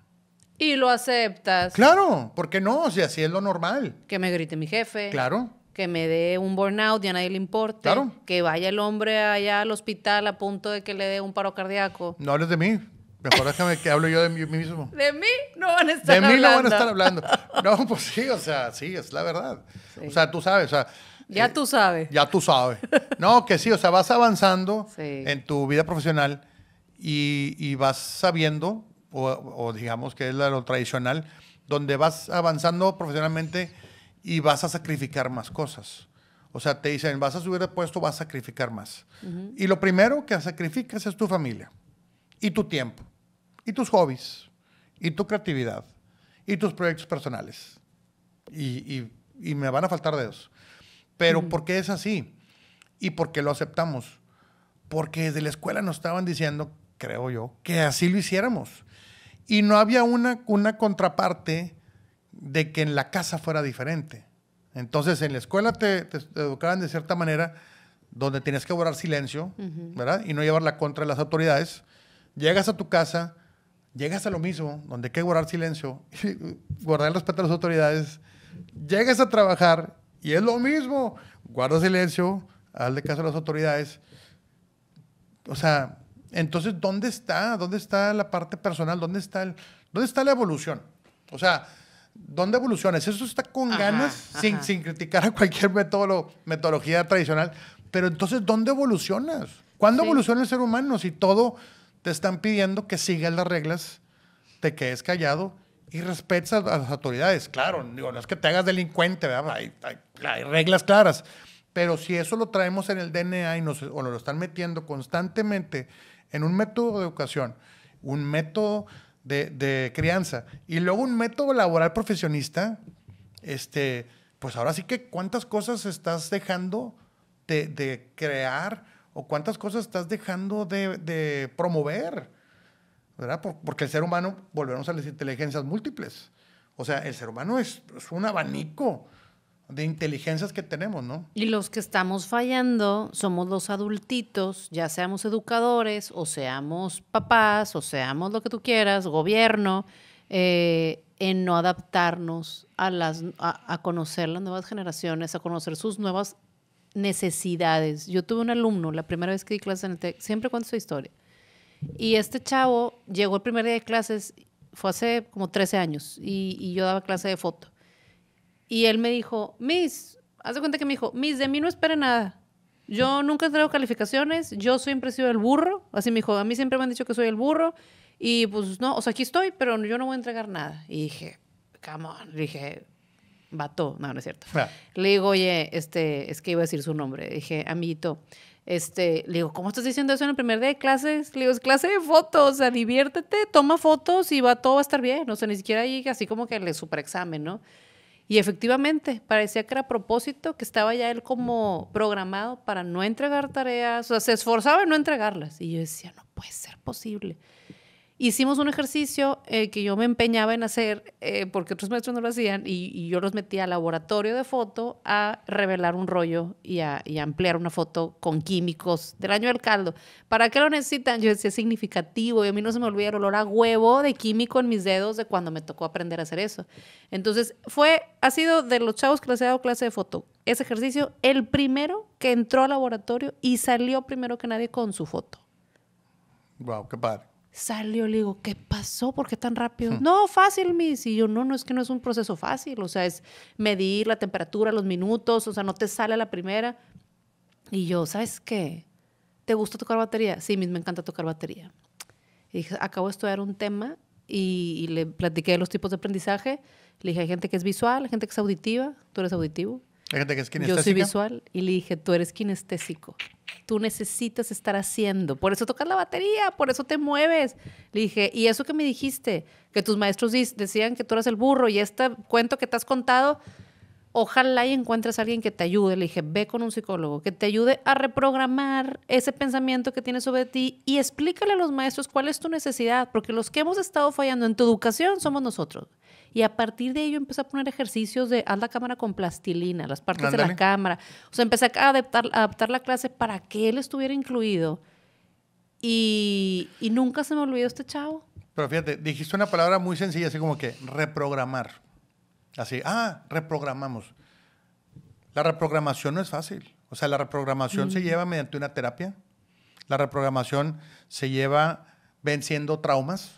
Y lo aceptas. Claro, ¿por qué no? Si así es lo normal. Que me grite mi jefe. Claro. Que me dé un burnout y a nadie le importe. Claro. Que vaya el hombre allá al hospital a punto de que le dé un paro cardíaco. No hables de mí. Mejor déjame que hablo yo de mí mismo. De mí no van a estar hablando. De mí no van a estar hablando. No, pues sí, o sea, sí, es la verdad. O sea, tú sabes, o sea. Ya eh, tú sabes. Ya tú sabes. No, que sí, o sea, vas avanzando en tu vida profesional y vas sabiendo o, digamos que es lo tradicional, donde vas avanzando profesionalmente y vas a sacrificar más cosas. O sea, te dicen, vas a subir de puesto, vas a sacrificar más. Y lo primero que sacrificas es tu familia, y tu tiempo, y tus hobbies, y tu creatividad, y tus proyectos personales. Y, me van a faltar dedos. Pero ¿por qué es así? ¿Y por qué lo aceptamos? Porque desde la escuela nos estaban diciendo, creo yo, que así lo hiciéramos. Y no había una, una contraparte de que en la casa fuera diferente. Entonces, en la escuela te, educaban de cierta manera, donde tenías que borrar silencio, ¿verdad? Y no llevar la contra de las autoridades. Llegas a tu casa, llegas a lo mismo, donde hay que guardar silencio, guardar el respeto a las autoridades. Llegas a trabajar y es lo mismo. Guarda silencio, de caso a las autoridades. O sea, entonces, ¿dónde está? ¿Dónde está la parte personal? ¿Dónde está, el, dónde está la evolución? O sea, ¿dónde evolucionas? Eso está con ganas, Sin, sin, criticar a cualquier metodología tradicional. Pero entonces, ¿dónde evolucionas? ¿Cuándo evoluciona el ser humano si todo te están pidiendo que sigas las reglas, te quedes callado y respetas a, las autoridades? Claro, digo, no es que te hagas delincuente, Hay, hay, reglas claras. Pero si eso lo traemos en el DNA y o nos lo están metiendo constantemente, en un método de educación, un método de, de crianza y luego un método laboral profesionista, este, pues ahora sí que cuántas cosas estás dejando de, de crear o cuántas cosas estás dejando de, de promover, ¿verdad? porque el ser humano, volvemos a las inteligencias múltiples. O sea, el ser humano es, es un abanico de inteligencias que tenemos, ¿no? Y los que estamos fallando somos los adultitos, ya seamos educadores o seamos papás o seamos lo que tú quieras, gobierno, eh, en no adaptarnos a, las, a, conocer las nuevas generaciones, a conocer sus nuevas necesidades. Yo tuve un alumno, la primera vez que di clases en el TEC, siempre cuento su historia. Y este chavo llegó el primer día de clases, fue hace como 13 años, y, yo daba clase de foto. Y él me dijo, Miss, haz de cuenta que me dijo, Miss, de mí no espera nada. Yo nunca traigo calificaciones, yo siempre he sido el burro, así me dijo, a mí siempre me han dicho que soy el burro, y pues no, o sea, aquí estoy, pero yo no voy a entregar nada. Y dije, come on, dije, vato, no, no es cierto. Ah. Le digo, oye, este, es que iba a decir su nombre, dije, amiguito, este, le digo, ¿cómo estás diciendo eso en el primer día de clases? Le digo, es clase de fotos, o diviértete, toma fotos y va, todo va a estar bien, o sea, ni siquiera ahí así como que le super examen, ¿no? Y efectivamente, parecía que era propósito, que estaba ya él como programado para no entregar tareas, o sea, se esforzaba en no entregarlas. Y yo decía, no puede ser posible. Hicimos un ejercicio eh, que yo me empeñaba en hacer eh, porque otros maestros no lo hacían y, yo los metía al laboratorio de foto a revelar un rollo y a, ampliar una foto con químicos del año del caldo. ¿Para qué lo necesitan? Yo decía, significativo y a mí no se me olvida el olor a huevo de químico en mis dedos de cuando me tocó aprender a hacer eso. Entonces, fue, ha sido de los chavos que les he dado clase de foto, ese ejercicio, el primero que entró al laboratorio y salió primero que nadie con su foto. Wow, qué padre salió, le digo, ¿qué pasó? ¿Por qué tan rápido? No, fácil, Miss. Y yo, no, no, es que no es un proceso fácil. O sea, es medir la temperatura, los minutos, o sea, no te sale a la primera. Y yo, ¿sabes qué? ¿Te gusta tocar batería? Sí, Miss, me encanta tocar batería. Y dije, acabo de estudiar un tema y, le platiqué los tipos de aprendizaje. Le dije, hay gente que es visual, hay gente que es auditiva, tú eres auditivo que es Yo soy visual y le dije, tú eres kinestésico. Tú necesitas estar haciendo. Por eso tocas la batería, por eso te mueves. Le dije, y eso que me dijiste, que tus maestros decían que tú eras el burro y este cuento que te has contado, Ojalá y encuentres a alguien que te ayude, le dije, ve con un psicólogo, que te ayude a reprogramar ese pensamiento que tienes sobre ti y explícale a los maestros cuál es tu necesidad, porque los que hemos estado fallando en tu educación somos nosotros. Y a partir de ello empecé a poner ejercicios de haz la cámara con plastilina, las partes de la cámara. O sea, empecé a adaptar, adaptar la clase para que él estuviera incluido. Y, y nunca se me olvidó este chavo. Pero fíjate, dijiste una palabra muy sencilla, así como que reprogramar. Así, ah, reprogramamos. La reprogramación no es fácil. O sea, la reprogramación se mm. lleva mediante una terapia. La reprogramación se lleva venciendo traumas,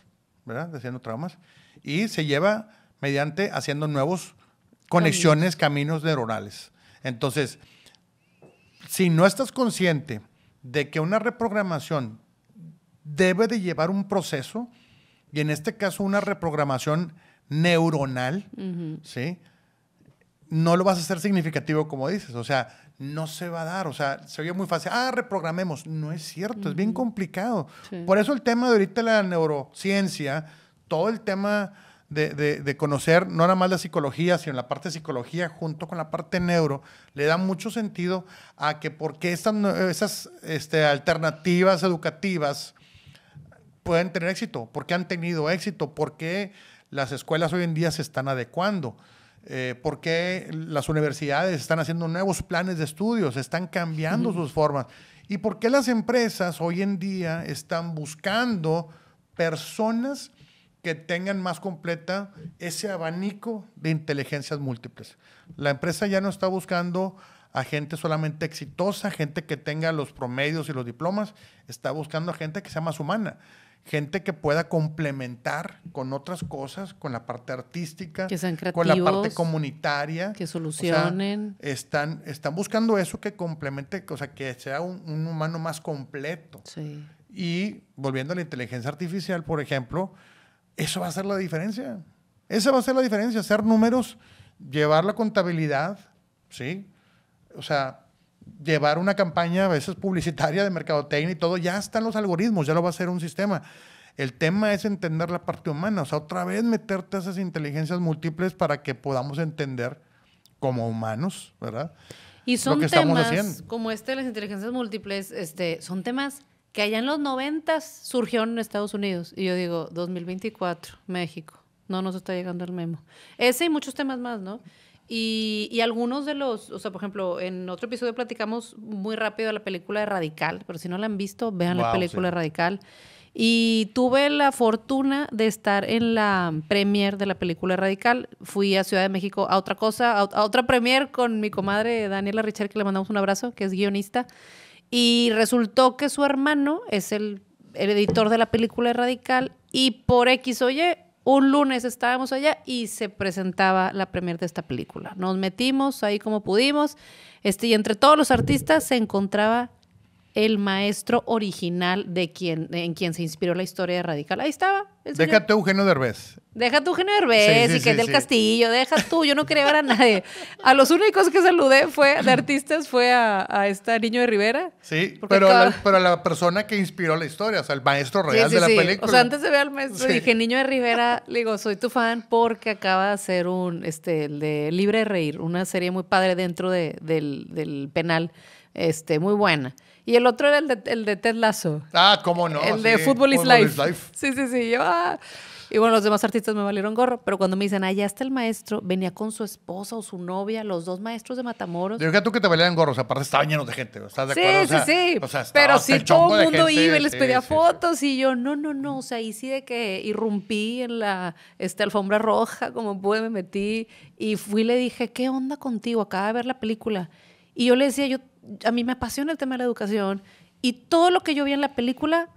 ¿verdad? Venciendo traumas. Y se lleva mediante haciendo nuevos conexiones, caminos neuronales. Entonces, si no estás consciente de que una reprogramación debe de llevar un proceso, y en este caso una reprogramación neuronal, ¿sí? No lo vas a hacer significativo como dices, o sea, no se va a dar, o sea, se oye muy fácil, ah, reprogramemos, no es cierto, es bien complicado. Por eso el tema de ahorita la neurociencia, todo el tema de, conocer no nada más la psicología, sino la parte de psicología junto con la parte neuro, le da mucho sentido a que porque estas, esas este, alternativas educativas pueden tener éxito, porque han tenido éxito, porque las escuelas hoy en día se están adecuando. Eh, ¿Por qué las universidades están haciendo nuevos planes de estudios? Están cambiando sus formas. ¿Y por qué las empresas hoy en día están buscando personas que tengan más completa ese abanico de inteligencias múltiples? La empresa ya no está buscando a gente solamente exitosa, gente que tenga los promedios y los diplomas, está buscando a gente que sea más humana, gente que pueda complementar con otras cosas, con la parte artística, con la parte comunitaria, que solucionen. están, están buscando eso que complemente, o sea, que sea un, humano más completo. Sí. Y volviendo a la inteligencia artificial, por ejemplo, eso va a ser la diferencia. Esa va a ser la diferencia, hacer números, llevar la contabilidad, ¿sí? o sea, llevar una campaña a veces publicitaria de mercadotecnia y todo, ya están los algoritmos, ya lo va a hacer un sistema. El tema es entender la parte humana, o sea, otra vez meterte a esas inteligencias múltiples para que podamos entender como humanos, ¿verdad? Y son temas como este de las inteligencias múltiples, este, son temas que allá en los 90 surgieron en Estados Unidos. Y yo digo, 2024, México. No nos está llegando el memo. Ese y muchos temas más, ¿no? Y, algunos de los, o sea, por ejemplo, en otro episodio platicamos muy rápido de la película de Radical, pero si no la han visto, vean la película de Radical. Y tuve la fortuna de estar en la premier de la película Radical. Fui a Ciudad de México a otra cosa, a, otra premier con mi comadre Daniela Richard, que le mandamos un abrazo, que es guionista. Y resultó que su hermano es el, editor de la película Radical y por X, oye, un lunes estábamos allá y se presentaba la premier de esta película. Nos metimos ahí como pudimos, este, y entre todos los artistas se encontraba el maestro original de quien, en quien se inspiró la historia Radical. Ahí estaba. Déjate Eugenio Derbez. Deja tu Eugenio Derbez y que es del Castillo, deja tú, yo no quería ver a nadie. A los únicos que saludé fue, de artistas fue a, a esta Niño de Rivera. Sí, pero, a la, persona que inspiró la historia, o sea, el maestro real de la película. O sea, antes de ver al maestro dije, Niño de Rivera, le digo, soy tu fan porque acaba de hacer un, este, de Libre de Reír, una serie muy padre dentro del, del penal, este, muy buena. Y el otro era el de, el de Ted Lasso. Ah, cómo no. El de Football is Life. Sí, sí, sí. Ah. Y bueno, los demás artistas me valieron gorro, pero cuando me dicen, allá está el maestro, venía con su esposa o su novia, los dos maestros de Matamoros. Yo que tú que te valieron gorros, aparte estaban llenos de gente, ¿estás de acuerdo? O sí, sí, pero sí, todo el mundo iba y les pedía fotos y yo, no, no, no, o sea, ahí sí de que irrumpí en la este, alfombra roja, como pude, me metí y fui y le dije, ¿qué onda contigo? Acaba de ver la película. Y yo le decía, yo a mí me apasiona el tema de la educación y todo lo que yo vi en la película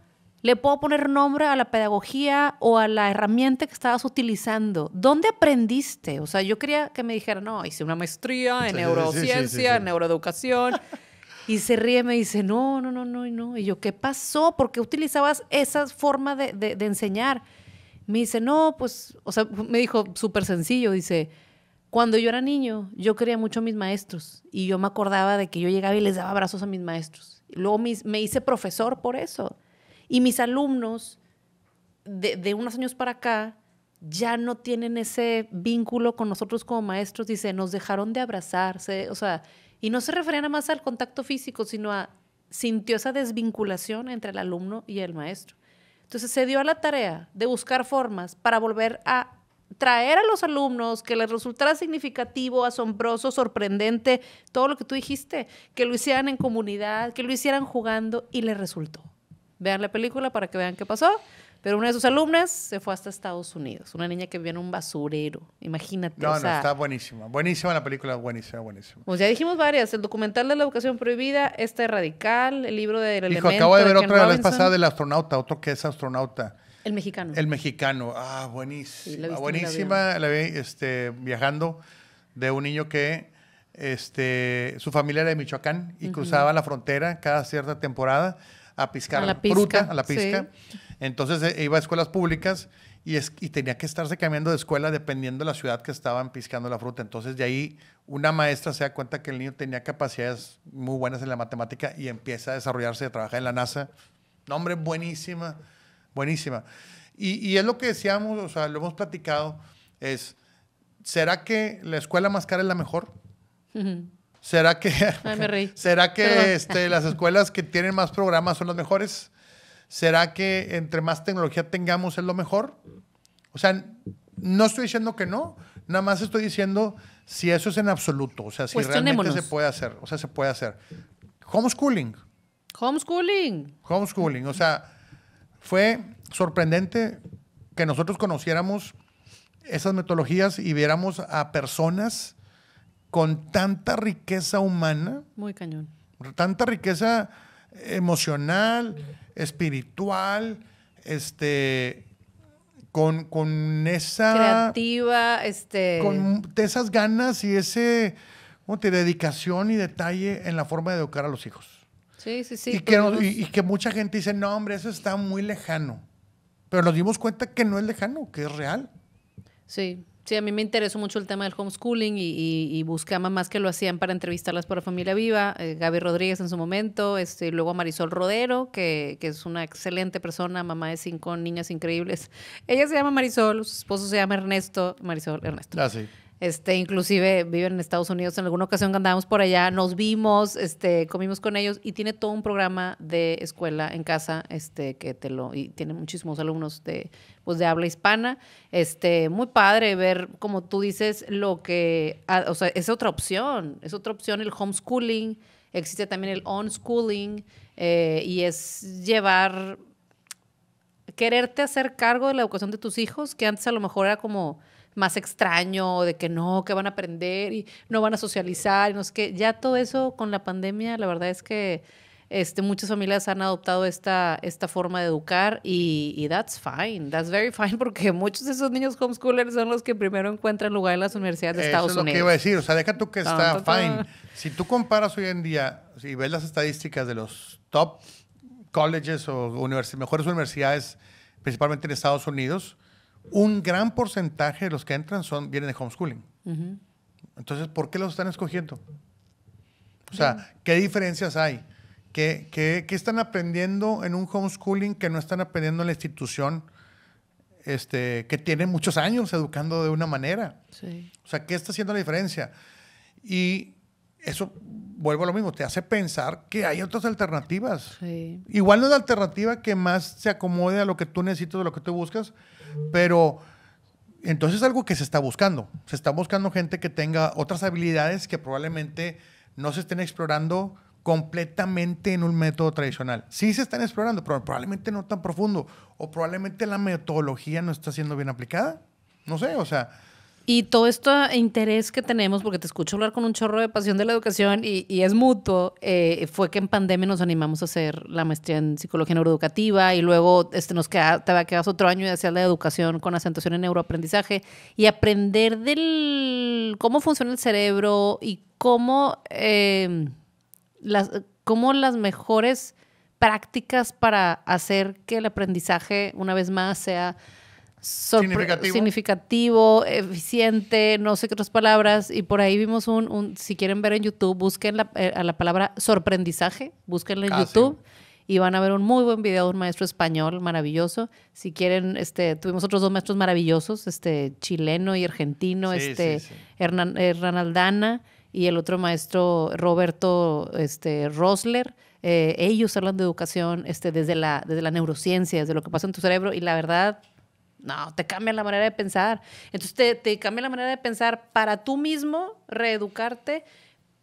le puedo poner nombre a la pedagogía o a la herramienta que estabas utilizando. ¿Dónde aprendiste? O sea, yo quería que me dijera, no, hice una maestría en neurociencia, en neuroeducación. Y se ríe, me dice, no, no, no, no, no. Y yo, ¿qué pasó? Porque utilizabas esa forma de, de enseñar? Me dice, no, pues, o sea, me dijo súper sencillo, dice, cuando yo era niño, yo quería mucho a mis maestros y yo me acordaba de que yo llegaba y les daba abrazos a mis maestros. luego me hice profesor por eso. Y mis alumnos, de, unos años para acá, ya no tienen ese vínculo con nosotros como maestros, dice, nos dejaron de abrazarse, o sea, y no se refería nada más al contacto físico, sino a sintió esa desvinculación entre el alumno y el maestro. Entonces se dio a la tarea de buscar formas para volver a traer a los alumnos, que les resultara significativo, asombroso, sorprendente, todo lo que tú dijiste, que lo hicieran en comunidad, que lo hicieran jugando y les resultó. Vean la película para que vean qué pasó. Pero una de sus alumnas se fue hasta Estados Unidos, una niña que viene en un basurero, imagínate. No, no, está buenísima, buenísima la película, buenísima, buenísima. Pues ya dijimos varias, el documental de la educación prohibida, este radical, el libro de... Hijo, acabo de ver otra vez pasada del astronauta, otro que es astronauta. El mexicano. El mexicano. Ah, buenísima. la buenísima. La vi este, viajando de un niño que este, su familia era de Michoacán y cruzaba la frontera cada cierta temporada a piscar la fruta, a la pizca. Entonces eh, iba a escuelas públicas y, y, tenía que estarse cambiando de escuela dependiendo de la ciudad que estaban piscando la fruta. Entonces de ahí una maestra se da cuenta que el niño tenía capacidades muy buenas en la matemática y empieza a desarrollarse, a trabajar en la NASA. nombre hombre, buenísima. Buenísima. Y, y es lo que decíamos, o sea, lo hemos platicado, es, ¿será que la escuela más cara es la mejor? ¿Será que, Ay, me reí. ¿será que este, las escuelas que tienen más programas son las mejores? ¿Será que entre más tecnología tengamos es lo mejor? O sea, no estoy diciendo que no, nada más estoy diciendo si eso es en absoluto, o sea, si realmente se puede hacer, o sea, se puede hacer. Homeschooling. Homeschooling. Homeschooling, o sea, fue sorprendente que nosotros conociéramos esas metodologías y viéramos a personas con tanta riqueza humana. Muy cañón. Tanta riqueza emocional, espiritual, este, con, con esa... Creativa, este... Con esas ganas y ese, ¿cómo te, dedicación y detalle en la forma de educar a los hijos. Y que, mucha gente dice, no, hombre, eso está muy lejano. Pero nos dimos cuenta que no es lejano, que es real. Sí. Sí, a mí me interesó mucho el tema del homeschooling y, y, busqué a mamás que lo hacían para entrevistarlas para Familia Viva, eh, Gaby Rodríguez en su momento, este, luego Marisol Rodero, que, que, es una excelente persona, mamá de cinco niñas increíbles. Ella se llama Marisol, su esposo se llama Ernesto, Marisol Ernesto. Ah, sí. Este, inclusive viven en Estados Unidos. En alguna ocasión andábamos por allá, nos vimos, este, comimos con ellos y tiene todo un programa de escuela en casa, este, que te lo y tiene muchísimos alumnos de, pues, de habla hispana. Este, muy padre ver, como tú dices, lo que, ah, es otra opción, es otra opción el homeschooling. Existe también el onschooling eh, y es llevar, quererte hacer cargo de la educación de tus hijos, que antes a lo mejor era como más extraño, de que no, que van a aprender y no van a socializar, y no sé qué. Ya todo eso con la pandemia, la verdad es que este, muchas familias han adoptado esta, esta forma de educar y, that's fine, that's very fine, porque muchos de esos niños homeschoolers son los que primero encuentran lugar en las universidades de Eso Estados es lo que iba a decir, o sea, deja tú que está fine. Si tú comparas hoy en día, si ves las estadísticas de los top colleges o mejores universidades, principalmente en Estados Unidos, un gran porcentaje de los que entran son, vienen de homeschooling. Entonces, ¿por qué los están escogiendo? O sea, ¿qué diferencias hay? ¿Qué, están aprendiendo en un homeschooling que no están aprendiendo en la institución este, que tiene muchos años educando de una manera? Sí. O sea, ¿qué está haciendo la diferencia? Y eso vuelvo a lo mismo, te hace pensar que hay otras alternativas. Igual no es la alternativa que más se acomode a lo que tú necesitas, a lo que tú buscas, pero entonces es algo que se está buscando. Se está buscando gente que tenga otras habilidades que probablemente no se estén explorando completamente en un método tradicional. Sí se están explorando, pero probablemente no tan profundo. O probablemente la metodología no está siendo bien aplicada. No sé, o sea, y todo este interés que tenemos, porque te escucho hablar con un chorro de pasión de la educación y, es mutuo, eh, fue que en pandemia nos animamos a hacer la maestría en psicología neuroeducativa y luego este, nos queda, te otro año y hacías la educación con asentación en neuroaprendizaje y aprender del cómo funciona el cerebro y cómo, em, las, cómo las mejores prácticas para hacer que el aprendizaje, una vez más, sea significativo. eficiente, no sé qué otras palabras. Y por ahí vimos un, si quieren ver en YouTube, busquen la, eh, a la palabra sorprendizaje, búsquenla en ah, YouTube. Y van a ver un muy buen video de un maestro español maravilloso. Si quieren, este, tuvimos otros dos maestros maravillosos, este chileno y argentino, este Hernán, Aldana y el otro maestro Roberto este, Rosler. Eh, ellos hablan de educación este, desde, la, desde la neurociencia, desde lo que pasa en tu cerebro y la verdad no, te cambia la manera de pensar. Entonces te, te cambia la manera de pensar para tú mismo, reeducarte,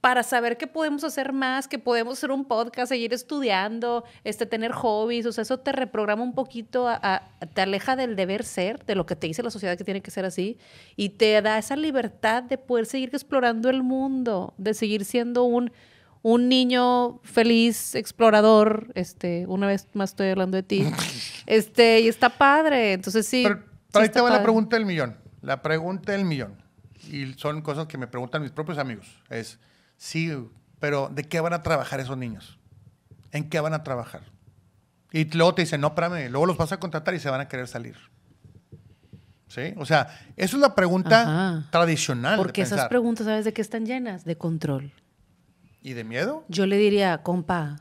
para saber qué podemos hacer más, que podemos hacer un podcast, seguir estudiando, este, tener hobbies, o sea, eso te reprograma un poquito, a, te aleja del deber ser, de lo que te dice la sociedad que tiene que ser así, y te da esa libertad de poder seguir explorando el mundo, de seguir siendo un un niño feliz, explorador, este, una vez más estoy hablando de ti, este, y está padre, entonces sí. Pero, ahí va la pregunta del millón, la pregunta del millón, y son cosas que me preguntan mis propios amigos, es, sí, pero ¿de qué van a trabajar esos niños? ¿En qué van a trabajar? Y luego te dicen, no, espérame, luego los vas a contratar y se van a querer salir. ¿Sí? O sea, esa es la pregunta tradicional. Porque esas preguntas, ¿sabes de qué están llenas? De control. ¿Y de miedo? Yo le diría, compa,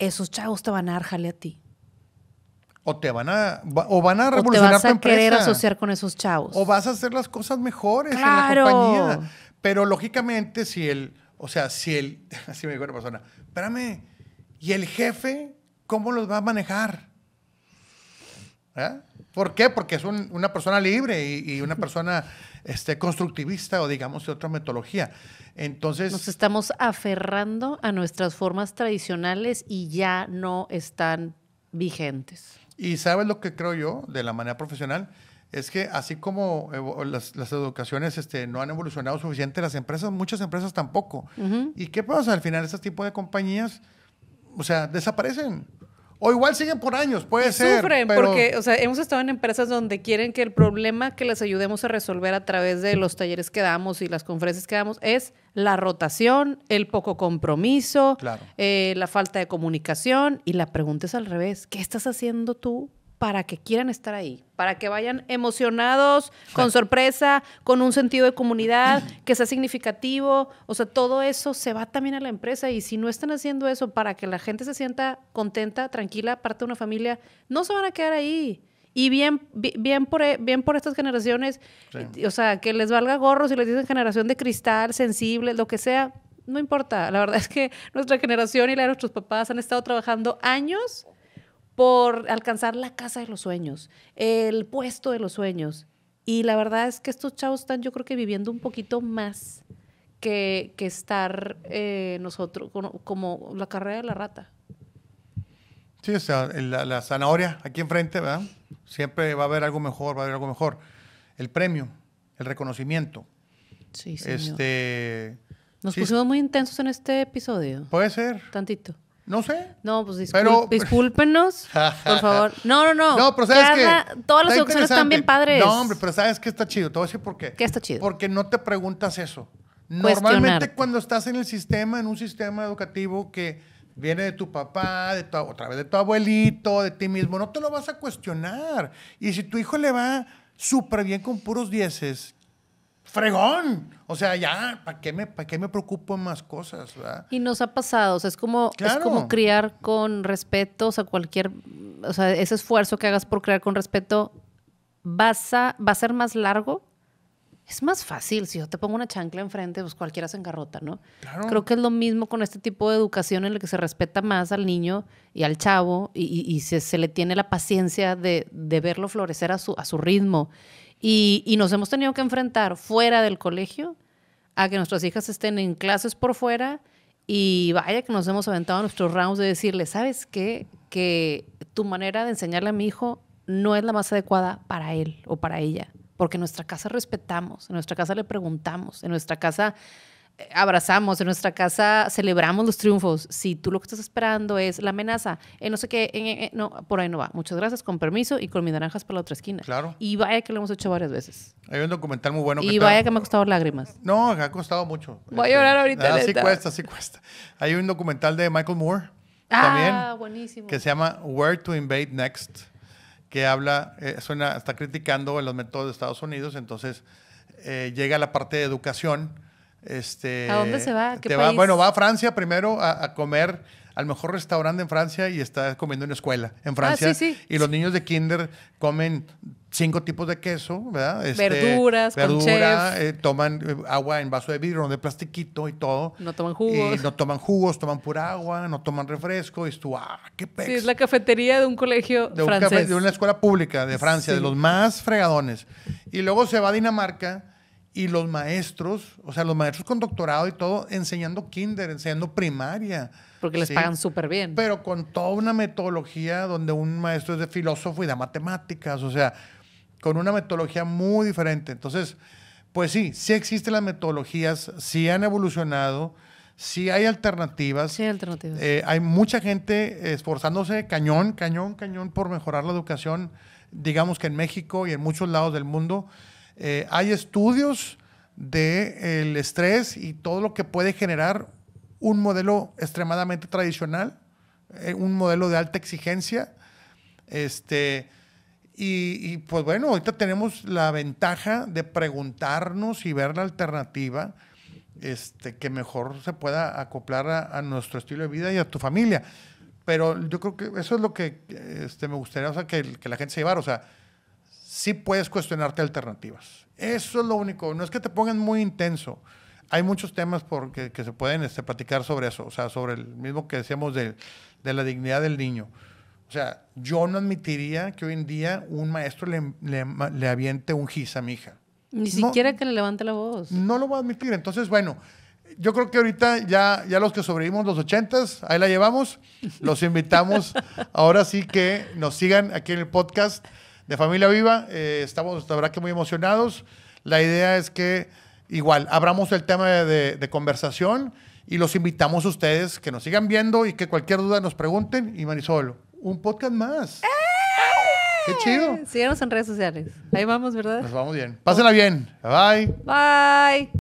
esos chavos te van a dar a ti. O te van a, o van a revolucionar o te vas a querer asociar con esos chavos. O vas a hacer las cosas mejores en la compañía. Pero lógicamente, si el, o sea, si él... así me dijo una persona, espérame, ¿y el jefe cómo los va a manejar? ¿Ah? ¿Por qué? Porque es una persona libre y una persona este, constructivista o digamos de otra metodología. Entonces... Nos estamos aferrando a nuestras formas tradicionales y ya no están vigentes. Y sabes lo que creo yo de la manera profesional, es que así como las, educaciones este, no han evolucionado suficiente, las empresas, muchas empresas tampoco. ¿Y qué pasa? Al final, este tipo de compañías, o sea, desaparecen. O igual siguen por años, puede ser. Sufren, porque, o sea, hemos estado en empresas donde quieren que el problema que les ayudemos a resolver a través de los talleres que damos y las conferencias que damos es la rotación, el poco compromiso, eh, la falta de comunicación. Y la pregunta es al revés: ¿qué estás haciendo tú para que quieran estar ahí, para que vayan emocionados, con sorpresa, con un sentido de comunidad, que sea significativo. O sea, todo eso se va también a la empresa y si no están haciendo eso para que la gente se sienta contenta, tranquila, parte de una familia, no se van a quedar ahí. Y bien, bien, por, e, bien por estas generaciones, o sea, que les valga gorros y les dicen generación de cristal, sensible, lo que sea, no importa. La verdad es que nuestra generación y la de nuestros papás han estado trabajando años por alcanzar la casa de los sueños, el puesto de los sueños. Y la verdad es que estos chavos están, yo creo que viviendo un poquito más que, estar eh, nosotros, como, la carrera de la rata. Sí, o sea, la, zanahoria aquí enfrente, ¿verdad? Siempre va a haber algo mejor, va a haber algo mejor. El premio, el reconocimiento. Sí, señor. Este. Nos pusimos muy intensos en este episodio. Puede ser. Tantito. No sé. No, pues discúlpenos, por favor. No, no, no. No, pero sabes que todas las opciones están bien padres. No, hombre, pero sabes que está chido. Te voy a decir por qué. ¿Qué está chido? Porque no te preguntas eso. Normalmente cuando estás en el sistema, en un sistema educativo que viene de tu papá, de tu, otra vez de tu abuelito, de ti mismo, no te lo vas a cuestionar. Y si tu hijo le va súper bien con puros dieces, fregón. O sea, ya, ¿para qué me, para qué me preocupo más cosas? ¿verdad? Y nos ha pasado, es como, como criar con respeto, o sea, cualquier, ese esfuerzo que hagas por criar con respeto, va a ser más largo. Es más fácil, si yo te pongo una chancla enfrente, pues cualquiera se engarrota, ¿no? Creo que es lo mismo con este tipo de educación en la que se respeta más al niño y al chavo y, se, le tiene la paciencia de, verlo florecer a su ritmo y, nos hemos tenido que enfrentar fuera del colegio a que nuestras hijas estén en clases por fuera y vaya que nos hemos aventado a nuestros rounds de decirle, ¿sabes qué? Que tu manera de enseñarle a mi hijo no es la más adecuada para él o para ella, porque en nuestra casa respetamos, en nuestra casa le preguntamos, en nuestra casa abrazamos en nuestra casa, celebramos los triunfos. Si tú lo que estás esperando es la amenaza, eh, no sé qué, no, por ahí no va. Muchas gracias, con permiso y con mis naranjas para la otra esquina. Claro. Y vaya que lo hemos hecho varias veces. Hay un documental muy bueno. y vaya que me ha costado lágrimas. No, me ha costado mucho. Voy a llorar ahorita. Así ah, cuesta, así cuesta. Hay un documental de Michael Moore ah, también. buenísimo. Que se llama Where to Invade Next, que habla, eh, suena, está criticando los métodos de Estados Unidos, entonces eh, llega a la parte de educación este, ¿A dónde se va? bueno, va a Francia primero a, comer al mejor restaurante en Francia y está comiendo en escuela en ah, Francia. sí, sí. Y los niños de kinder comen cinco tipos de queso, ¿verdad? Este, verduras, eh, toman eh, agua en vaso de vidrio, de plastiquito y todo. No toman jugos. no toman jugos, toman pura agua, no toman refresco. Y tú, ah, qué Sí, es la cafetería de un colegio de un de una escuela pública de Francia, de los más fregadones. Y luego se va a Dinamarca y los maestros, o sea, los maestros con doctorado y todo, enseñando kinder, enseñando primaria. Porque les pagan súper bien. Pero con toda una metodología donde un maestro es de filósofo y de matemáticas, o sea, con una metodología muy diferente. Entonces, pues sí, sí existen las metodologías, sí han evolucionado, sí hay alternativas. Sí, hay alternativas. Eh, hay mucha gente esforzándose cañón, cañón, cañón por mejorar la educación, digamos que en México y en muchos lados del mundo. Eh, hay estudios del estrés y todo lo que puede generar un modelo extremadamente tradicional, eh, un modelo de alta exigencia. Este, y, pues bueno, ahorita tenemos la ventaja de preguntarnos y ver la alternativa este, que mejor se pueda acoplar a, nuestro estilo de vida y a tu familia. Pero yo creo que eso es lo que este, me gustaría que, que la gente se llevara. O sea, sí puedes cuestionarte alternativas. Eso es lo único. No es que te pongan muy intenso. Hay muchos temas que se pueden este, platicar sobre eso, o sea, sobre el mismo que decíamos de, la dignidad del niño. O sea, yo no admitiría que hoy en día un maestro le, le, aviente un gis a mi hija. Ni siquiera que le levante la voz. No lo voy a admitir. Entonces, bueno, yo creo que ahorita ya, ya los que sobrevivimos los ochentas, ahí la llevamos. Los invitamos ahora sí que nos sigan aquí en el podcast de Familia Viva. Eh, estamos, la verdad que muy emocionados. La idea es que igual abramos el tema de, conversación y los invitamos a ustedes que nos sigan viendo y que cualquier duda nos pregunten. Y Marisol, un podcast más. ¡Eh! ¡Qué chido! Síguenos en redes sociales. Ahí vamos, ¿verdad? Nos vamos bien. Pásenla bien. Bye. Bye.